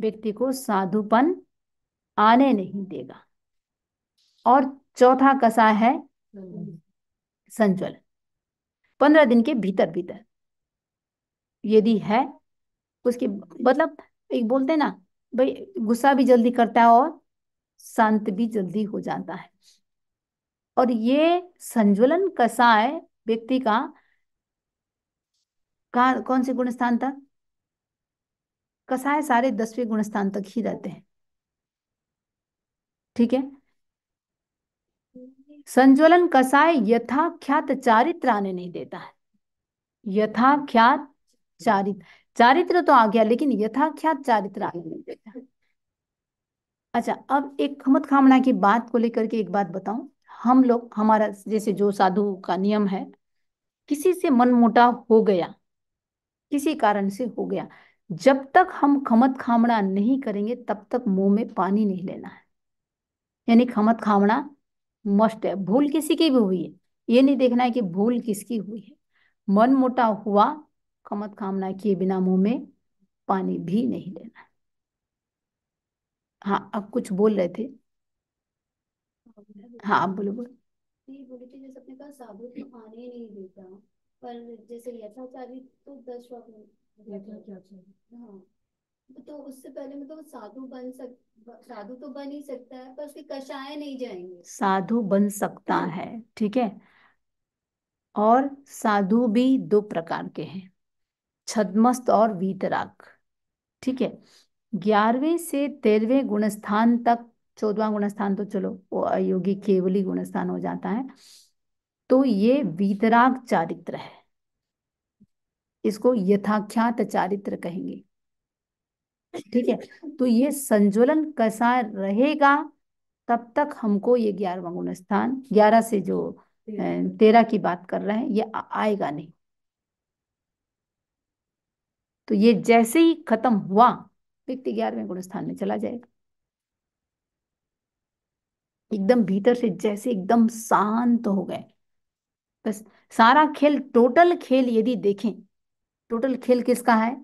व्यक्ति को साधुपन आने नहीं देगा और चौथा कसाय है संचलन पंद्रह दिन के भीतर भीतर यदि है उसके मतलब एक बोलते हैं ना भाई गुस्सा भी जल्दी करता है और शांत भी जल्दी हो जाता है और ये संज्वलन है व्यक्ति का कहा कौन से गुण स्थान तक कषाय सारे दसवें गुण स्थान तक ही रहते हैं ठीक है संज्वलन कसाय यथाख्यात चारित्र आने नहीं देता है यथाख्यात चारित्र चारित्र तो आ गया लेकिन यथाख्यात चारित्र आगे नहीं देता अच्छा अब एक खमत खामना की बात को लेकर के एक बात बताऊं हम लोग हमारा जैसे जो साधु का नियम है किसी से मन मोटा हो गया किसी कारण से हो गया जब तक हम खमत खामना नहीं करेंगे तब तक मुंह में पानी नहीं लेना है यानी खमत खामना मस्ट है भूल किसी की भी हुई है ये नहीं देखना है कि भूल किसकी हुई है मन मोटा हुआ कमत कामना किए बिना मुंह में पानी भी नहीं लेना हाँ आप कुछ बोल रहे थे हाँ आप बोलो बोलो जैसे अपने पास साबुन तो नहीं देता पर जैसे यथाचारी तो दस हाँ तो उससे पहले मतलब साधु बन सक साधु तो बन ही सकता है पर उसके कषाय नहीं जाएंगे साधु बन सकता है ठीक है और साधु भी दो प्रकार के हैं छदमस्त और वीतराग ठीक है ग्यारहवें से तेरहवें गुणस्थान तक चौदवा गुणस्थान तो चलो वो अयोगी केवली गुणस्थान हो जाता है तो ये वीतराग चारित्र है इसको यथाख्यात चारित्र कहेंगे ठीक है तो ये संज्वलन कैसा रहेगा तब तक हमको ये ग्यारहवा गुणस्थान ग्यारह से जो तेरह की बात कर रहे हैं ये आएगा नहीं तो ये जैसे ही खत्म हुआ व्यक्ति ग्यारहवें गुण स्थान में चला जाएगा एकदम भीतर से जैसे एकदम शांत तो हो गए बस सारा खेल टोटल खेल यदि देखें टोटल खेल किसका है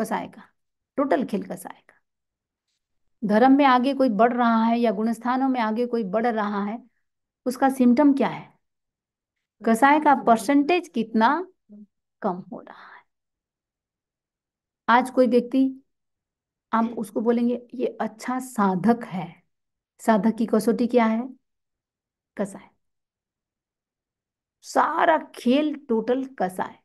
कसाय का टोटल खेल कसाय का धर्म में आगे कोई बढ़ रहा है या गुणस्थानों में आगे कोई बढ़ रहा है उसका सिम्टम क्या है कसाय का परसेंटेज कितना कम हो रहा है आज कोई व्यक्ति आप हम्म। उसको बोलेंगे ये अच्छा साधक है साधक की कसौटी क्या है कसा है सारा खेल टोटल कसा है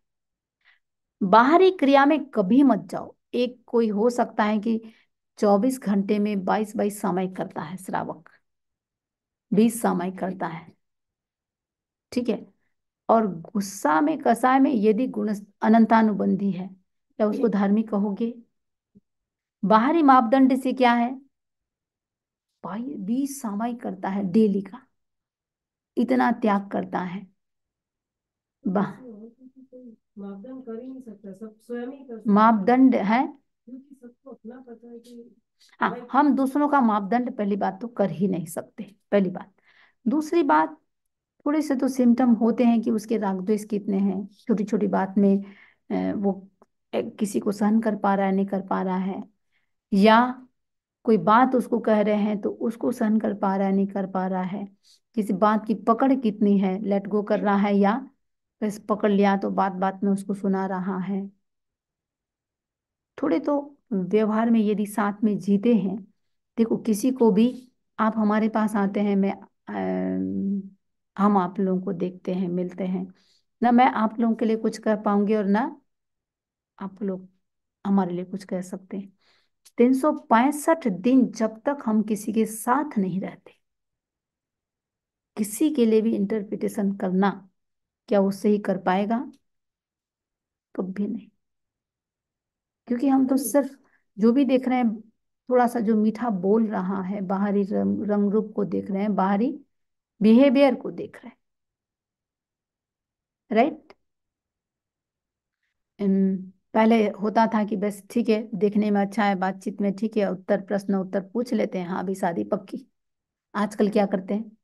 बाहरी क्रिया में कभी मत जाओ एक कोई हो सकता है कि 24 घंटे में 22 बाईस समय करता है श्रावक 20 समय करता है ठीक है और गुस्सा में कसाय में यदि गुण अनंतानुबंधी है क्या उसको धार्मिक कहोगे बाहरी मापदंड से क्या है बीस सामायिक करता है डेली का इतना त्याग करता है मापदंड कर ही नहीं सकता सब स्वयं ही कर मापदंड है हाँ हम दूसरों का मापदंड पहली बात तो कर ही नहीं सकते पहली बात दूसरी बात थोड़े से तो सिम्टम होते हैं कि उसके राग द्वेष कितने हैं छोटी छोटी बात में वो किसी को सहन कर पा रहा है नहीं कर पा रहा है या कोई बात उसको कह रहे हैं तो उसको सहन कर पा रहा है नहीं कर पा रहा है किसी बात की पकड़ कितनी है लेट गो कर रहा है या बस पकड़ लिया तो बात बात में उसको सुना रहा है थोड़े तो व्यवहार में यदि साथ में जीते हैं देखो किसी को भी आप हमारे पास आते हैं मैं आ, हम आप लोगों को देखते हैं मिलते हैं ना मैं आप लोगों के लिए कुछ कर पाऊंगी और ना आप लोग हमारे लिए कुछ कह सकते हैं तीन सौ पैंसठ दिन जब तक हम किसी के साथ नहीं रहते किसी के लिए भी इंटरप्रिटेशन करना क्या वो सही कर पाएगा कभी तो नहीं क्योंकि हम तो सिर्फ जो भी देख रहे हैं थोड़ा सा जो मीठा बोल रहा है बाहरी रंग, रंग रूप को देख रहे हैं बाहरी बिहेवियर को देख रहे हैं राइट right? पहले होता था कि बस ठीक है देखने में अच्छा है बातचीत में ठीक है उत्तर प्रश्न उत्तर पूछ लेते हैं हाँ अभी शादी पक्की आजकल क्या करते हैं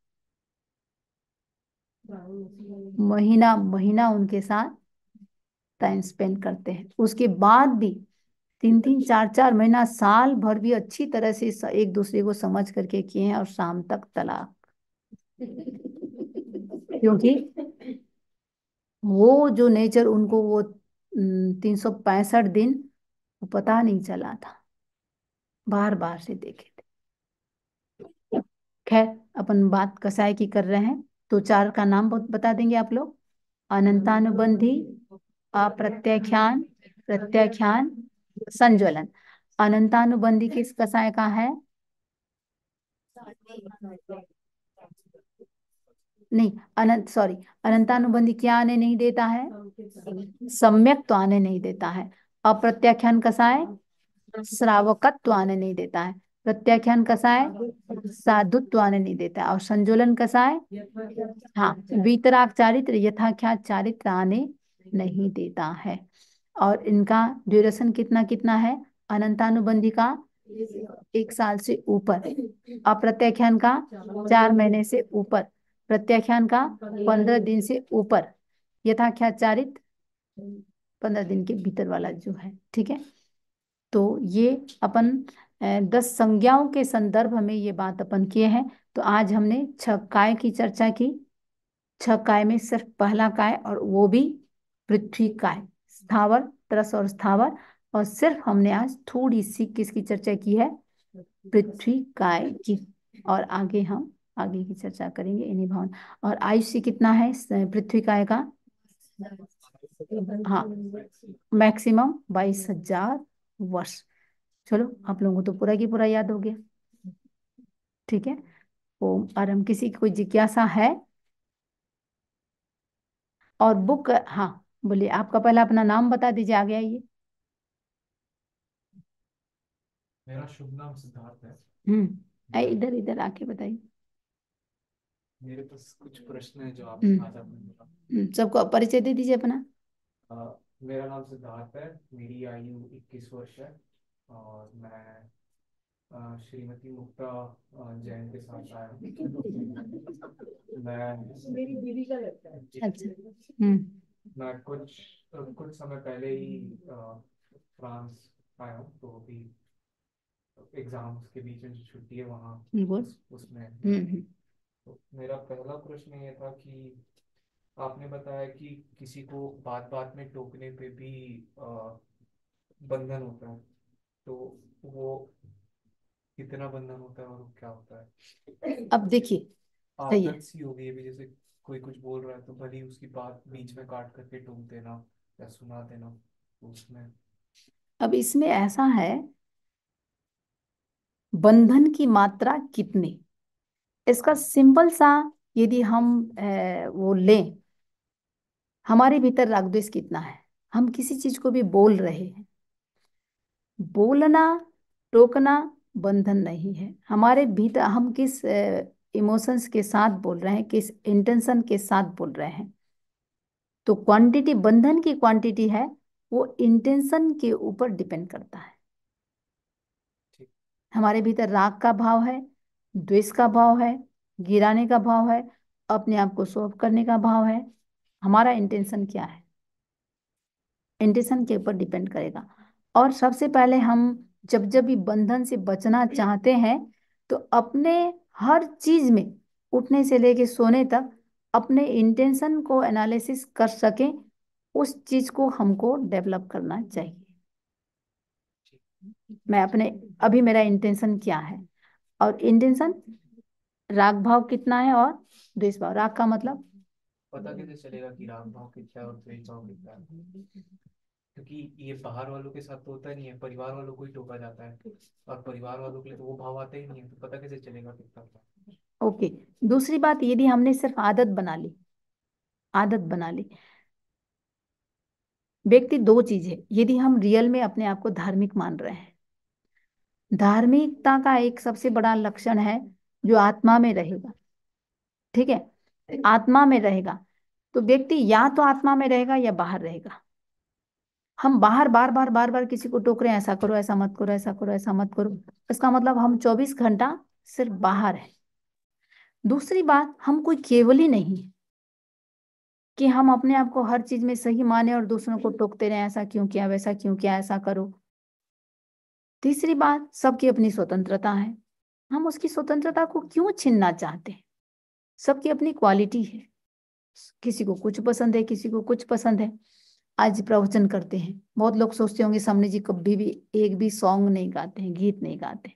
महीना महीना उनके साथ टाइम स्पेंड करते हैं उसके बाद भी तीन तीन अच्छा। चार चार महीना साल भर भी अच्छी तरह से एक दूसरे को समझ करके किए हैं और शाम तक तलाक क्योंकि वो जो नेचर उनको वो तीन सौ पैंसठ दिन वो पता नहीं चला था बार बार से देखे थे खैर अपन बात कसाय की कर रहे हैं तो चार का नाम बता देंगे आप लोग अनंतानुबंधी अप्रत्याख्यान प्रत्याख्यान संज्वलन अनंतानुबंधी किस कसाय का है नहीं अनंत सॉरी अनंतानुबंधी क्या आने नहीं देता है सम्यक तो आने नहीं देता है अप्रत्याख्यान कसा है श्रावकत्व आने नहीं देता है प्रत्याख्यान कसा है साधुत्व आने नहीं देता है और संजोलन कसा है हाँ वितराग चारित्र यथाख्या चारित्र आने नहीं देता है और इनका ड्यूरेशन कितना कितना है अनंतानुबंधी का एक साल से ऊपर अप्रत्याख्यान का चार महीने से ऊपर प्रत्याख्यान का पंद्रह दिन से ऊपर यथाख्याचारित पंद्रह दिन के भीतर वाला जो है ठीक है तो ये अपन दस संज्ञाओं के संदर्भ में ये बात अपन किए हैं तो आज हमने छ काय की चर्चा की छ काय में सिर्फ पहला काय और वो भी पृथ्वी काय स्थावर त्रस और स्थावर और सिर्फ हमने आज थोड़ी सी किसकी चर्चा की है पृथ्वी काय की और आगे हम आगे की चर्चा करेंगे इन्हीं भवन और आयुष्य कितना है पृथ्वी काय का हाँ मैक्सिमम बाईस हजार वर्ष चलो आप लोगों को तो पूरा की पूरा याद हो गया ठीक है ओम तो और किसी की कोई जिज्ञासा है और बुक हाँ बोलिए आपका पहला अपना नाम बता दीजिए आ गया आइए मेरा शुभ नाम सिद्धार्थ है हम्म इधर इधर आके बताइए मेरे पास कुछ प्रश्न है जो आपके हम्म। पास आपने हम्म, सबको परिचय दे दीजिए अपना आ, मेरा नाम सिद्धार्थ है मेरी आयु 21 वर्ष है और मैं श्रीमती मुक्ता जैन के साथ आया हूँ मैं मेरी दीदी का लगता है अच्छा हम्म। मैं कुछ कुछ समय पहले ही फ्रांस आया हूँ तो अभी एग्जाम्स के बीच में जो छुट्टी है वहाँ उसमें तो मेरा पहला प्रश्न ये था कि आपने बताया कि किसी को बात बात में टोकने पे भी बंधन होता है तो वो कितना बंधन होता है और क्या होता है अब देखिए आदत सी हो गई है जैसे कोई कुछ बोल रहा है तो भले उसकी बात बीच में काट करके टोक देना या सुना देना तो उसमें अब इसमें ऐसा है बंधन की मात्रा कितनी इसका सिंपल सा यदि हम ए, वो लें हमारे भीतर राग द्वेष कितना है हम किसी चीज को भी बोल रहे हैं बोलना टोकना बंधन नहीं है हमारे भीतर हम किस इमोशंस के साथ बोल रहे हैं किस इंटेंशन के साथ बोल रहे हैं तो क्वांटिटी बंधन की क्वांटिटी है वो इंटेंशन के ऊपर डिपेंड करता है हमारे भीतर राग का भाव है द्वेष का भाव है गिराने का भाव है अपने आप को सॉल्व करने का भाव है हमारा इंटेंशन क्या है इंटेंशन के ऊपर डिपेंड करेगा और सबसे पहले हम जब जब भी बंधन से बचना चाहते हैं तो अपने हर चीज में उठने से लेके सोने तक अपने इंटेंशन को एनालिसिस कर सकें उस चीज को हमको डेवलप करना चाहिए मैं अपने अभी मेरा इंटेंशन क्या है और इंटेंशन राग भाव कितना है और द्वेष भाव राग का मतलब पता कैसे चलेगा कि राग भाव कितना है और द्वेष भाव कितना है क्योंकि ये बाहर वालों के साथ तो होता नहीं है परिवार वालों को ही टोका जाता है और परिवार वालों के लिए तो वो भाव आते ही नहीं है तो पता कैसे चलेगा कितना ओके दूसरी बात यदि हमने सिर्फ आदत बना ली आदत बना ली व्यक्ति दो चीज है यदि हम रियल में अपने आप को धार्मिक मान रहे हैं धार्मिकता का एक सबसे बड़ा लक्षण है जो आत्मा में रहेगा ठीक है आत्मा में रहेगा तो व्यक्ति या तो आत्मा में रहेगा या बाहर रहेगा हम बाहर बार बार बार बार किसी को टोक रहे हैं ऐसा करो ऐसा मत करो ऐसा करो ऐसा मत करो इसका मतलब हम 24 घंटा सिर्फ बाहर है दूसरी बात हम कोई केवल ही नहीं कि हम अपने आप को हर चीज में सही माने और दूसरों को टोकते रहे ऐसा क्यों किया वैसा क्यों किया ऐसा करो तीसरी बात सबकी अपनी स्वतंत्रता है हम उसकी स्वतंत्रता को क्यों छीनना चाहते हैं सबकी अपनी क्वालिटी है किसी को कुछ पसंद है किसी को कुछ पसंद है आज प्रवचन करते हैं बहुत लोग सोचते होंगे सामने जी कभी भी एक भी सॉन्ग नहीं गाते हैं गीत नहीं गाते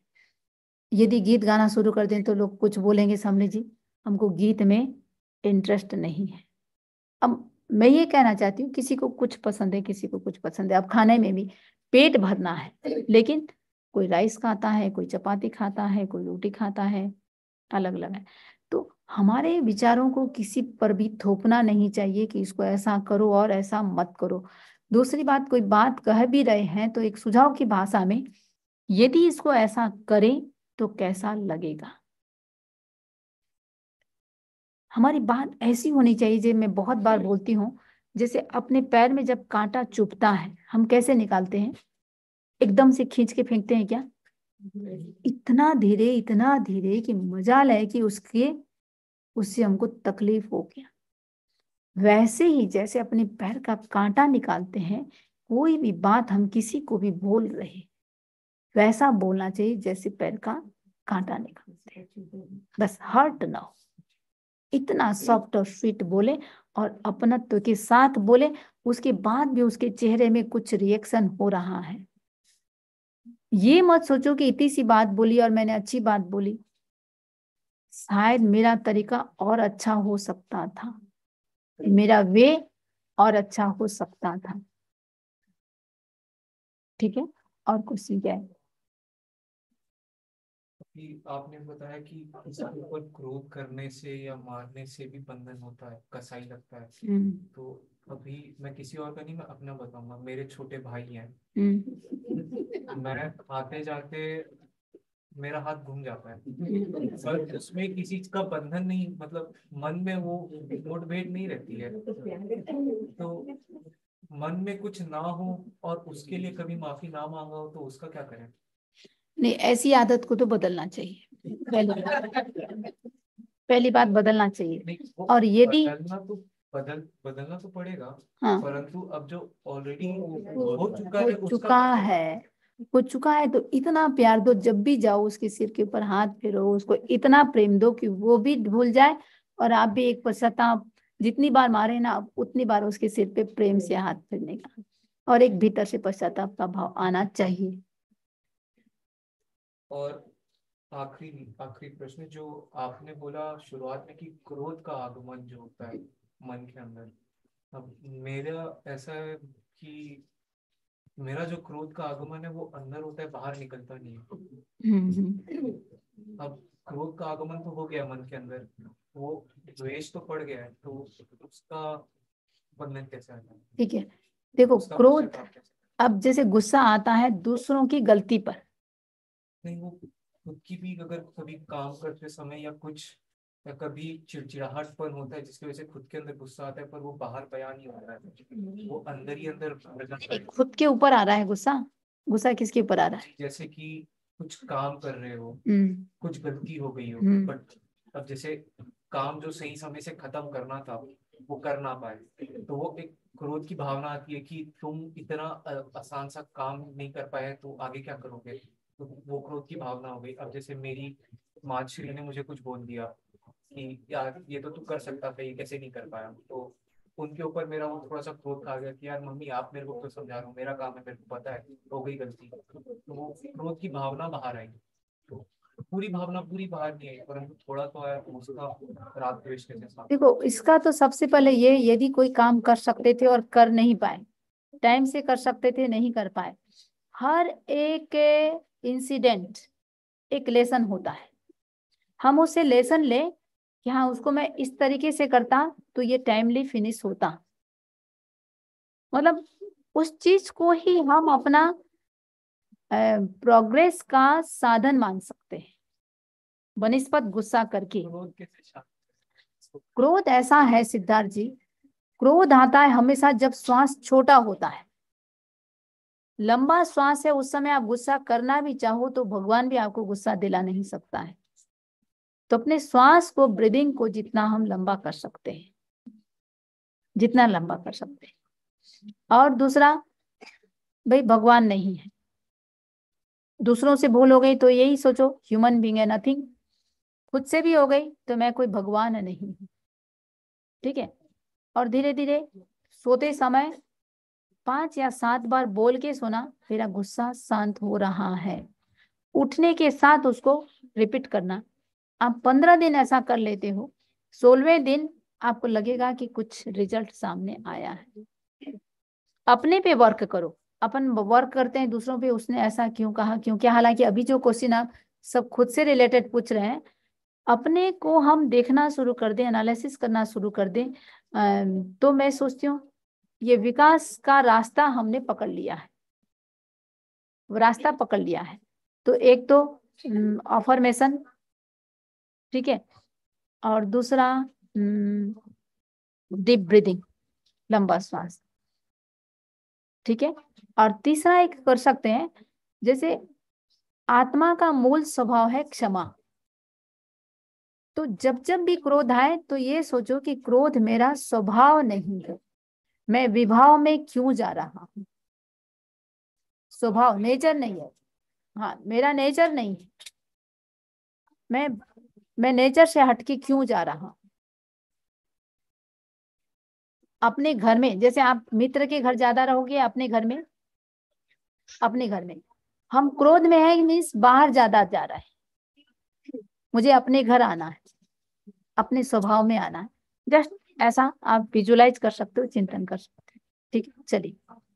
यदि गीत गाना शुरू कर दें तो लोग कुछ बोलेंगे सामने जी हमको गीत में इंटरेस्ट नहीं है अब मैं ये कहना चाहती हूँ किसी को कुछ पसंद है किसी को कुछ पसंद है अब खाने में भी पेट भरना है लेकिन कोई राइस खाता है कोई चपाती खाता है कोई रोटी खाता है अलग अलग है तो हमारे विचारों को किसी पर भी थोपना नहीं चाहिए कि इसको ऐसा करो और ऐसा मत करो दूसरी बात कोई बात कह भी रहे हैं तो एक सुझाव की भाषा में यदि इसको ऐसा करें तो कैसा लगेगा हमारी बात ऐसी होनी चाहिए जो मैं बहुत बार बोलती हूँ जैसे अपने पैर में जब कांटा चुभता है हम कैसे निकालते हैं एकदम से खींच के फेंकते हैं क्या इतना धीरे इतना धीरे कि मजा लाए कि उसके उससे हमको तकलीफ हो गया वैसे ही जैसे अपने पैर का कांटा निकालते हैं कोई भी बात हम किसी को भी बोल रहे वैसा बोलना चाहिए जैसे पैर का कांटा निकालते हैं बस हर्ट ना हो इतना सॉफ्ट और स्वीट बोले और अपनत्व के साथ बोले उसके बाद भी उसके चेहरे में कुछ रिएक्शन हो रहा है ये मत सोचो कि इतनी सी बात बोली और मैंने अच्छी बात बोली शायद मेरा तरीका और अच्छा हो सकता था मेरा वे और अच्छा हो सकता था ठीक है और कुछ सीख जाए आपने बताया कि ऊपर क्रोध करने से या मारने से भी बंधन होता है कसाई लगता है हम्म। तो अभी मैं किसी और का नहीं मैं अपना बताऊंगा मेरे छोटे भाई हैं हम्म। मैं आते जाते मेरा हाथ घूम जाता है पर (laughs) उसमें किसी का बंधन नहीं मतलब मन में वो मोटिवेट नहीं रहती है तो मन में कुछ ना हो और उसके लिए कभी माफी ना मांगा हो तो उसका क्या करें नहीं ऐसी आदत को तो बदलना चाहिए पहली बात बदलना चाहिए और यदि तो बदल बदलना तो पड़ेगा हाँ। परंतु अब जो ऑलरेडी हो चुका है चुका है हो चुका है तो इतना प्यार दो जब भी जाओ उसके सिर के ऊपर हाथ फेरो उसको इतना प्रेम दो कि वो भी भूल जाए और आप भी एक पश्चाता जितनी बार मारे ना आप उतनी बार उसके सिर पे प्रेम से हाथ फेरने का और एक भीतर से पश्चाताप का भाव आना चाहिए और आखिरी आखिरी प्रश्न जो आपने बोला शुरुआत में कि क्रोध का आगमन जो होता है मन के अंदर अब मेरा ऐसा है कि मेरा जो क्रोध का आगमन है वो अंदर होता है बाहर निकलता नहीं अब क्रोध का आगमन तो हो गया मन के अंदर वो द्वेष तो पड़ गया है तो उसका बंधन कैसे आता है ठीक है देखो क्रोध अब जैसे गुस्सा आता है दूसरों की गलती पर नहीं वो खुद की भी अगर कभी काम करते समय या कुछ या कभी चिड़चिड़ाहट पर होता है जिसकी वजह से खुद के अंदर गुस्सा आता है पर वो बाहर बयान नहीं हो रहा है वो अंदर ही अंदर खुद के ऊपर आ रहा है गुस्सा गुस्सा किसके ऊपर आ रहा है जैसे कि कुछ काम कर रहे हो हम्म। कुछ गलती हो गई हो बट हम्म। अब जैसे काम जो सही समय से खत्म करना था वो कर ना पाए तो वो एक क्रोध की भावना आती है कि तुम इतना आसान सा काम नहीं कर पाए तो आगे क्या करोगे तो वो क्रोध की भावना हो गई अब जैसे मेरी माँ श्री ने मुझे कुछ बोल दिया कि यार ये तो तू कर सकता था ये कैसे नहीं कर पाया तो उनके ऊपर मेरा वो थोड़ा सा क्रोध खा गया कि यार मम्मी आप मेरे को तो समझा रहे हो मेरा काम है मेरे को पता है तो हो गई गलती तो वो क्रोध की भावना बाहर आई तो पूरी भावना पूरी बाहर नहीं आई परंतु थोड़ा तो आया तो उसका रात द्वेष के देखो इसका तो सबसे पहले ये यदि कोई काम कर सकते थे और कर नहीं पाए टाइम से कर सकते थे नहीं कर पाए हर एक इंसिडेंट एक लेसन होता है हम उसे लेसन ले कि हाँ उसको मैं इस तरीके से करता तो ये टाइमली फिनिश होता मतलब उस चीज को ही हम अपना प्रोग्रेस का साधन मान सकते हैं बनिस्पत गुस्सा करके क्रोध ऐसा है सिद्धार्थ जी क्रोध आता है हमेशा जब श्वास छोटा होता है लंबा श्वास है उस समय आप गुस्सा करना भी चाहो तो भगवान भी आपको गुस्सा दिला नहीं सकता है तो अपने श्वास को ब्रीदिंग को जितना हम लंबा कर सकते हैं जितना लंबा कर सकते हैं और दूसरा भाई भगवान नहीं है दूसरों से भूल हो गई तो यही सोचो ह्यूमन बींग है नथिंग खुद से भी हो गई तो मैं कोई भगवान नहीं हूं ठीक है और धीरे धीरे सोते समय पांच या सात बार बोल के सोना मेरा गुस्सा शांत हो रहा है उठने के साथ उसको रिपीट करना आप पंद्रह दिन ऐसा कर लेते हो सोलवे दिन आपको लगेगा कि कुछ रिजल्ट सामने आया है अपने पे वर्क करो अपन वर्क करते हैं दूसरों पे उसने ऐसा क्यों कहा क्योंकि हालांकि अभी जो क्वेश्चन आप सब खुद से रिलेटेड पूछ रहे हैं अपने को हम देखना शुरू कर दें एनालिसिस करना शुरू कर दें तो मैं सोचती हूँ ये विकास का रास्ता हमने पकड़ लिया है रास्ता पकड़ लिया है तो एक तो ऑफरमेशन ठीक है और दूसरा डीप हम्म, ब्रीदिंग लंबा श्वास ठीक है और तीसरा एक कर सकते हैं जैसे आत्मा का मूल स्वभाव है क्षमा तो जब जब भी क्रोध आए तो ये सोचो कि क्रोध मेरा स्वभाव नहीं है मैं विभाव में क्यों जा रहा हूं स्वभाव नेचर नहीं है हाँ मेरा नेचर नहीं है मैं मैं नेचर से हटके क्यों जा रहा हूं अपने घर में जैसे आप मित्र के घर ज्यादा रहोगे अपने घर में अपने घर में हम क्रोध में है मीन्स बाहर ज्यादा जा रहा है मुझे अपने घर आना है अपने स्वभाव में आना है जस्ट ऐसा आप विजुलाइज कर सकते हो चिंतन कर सकते हो ठीक है चलिए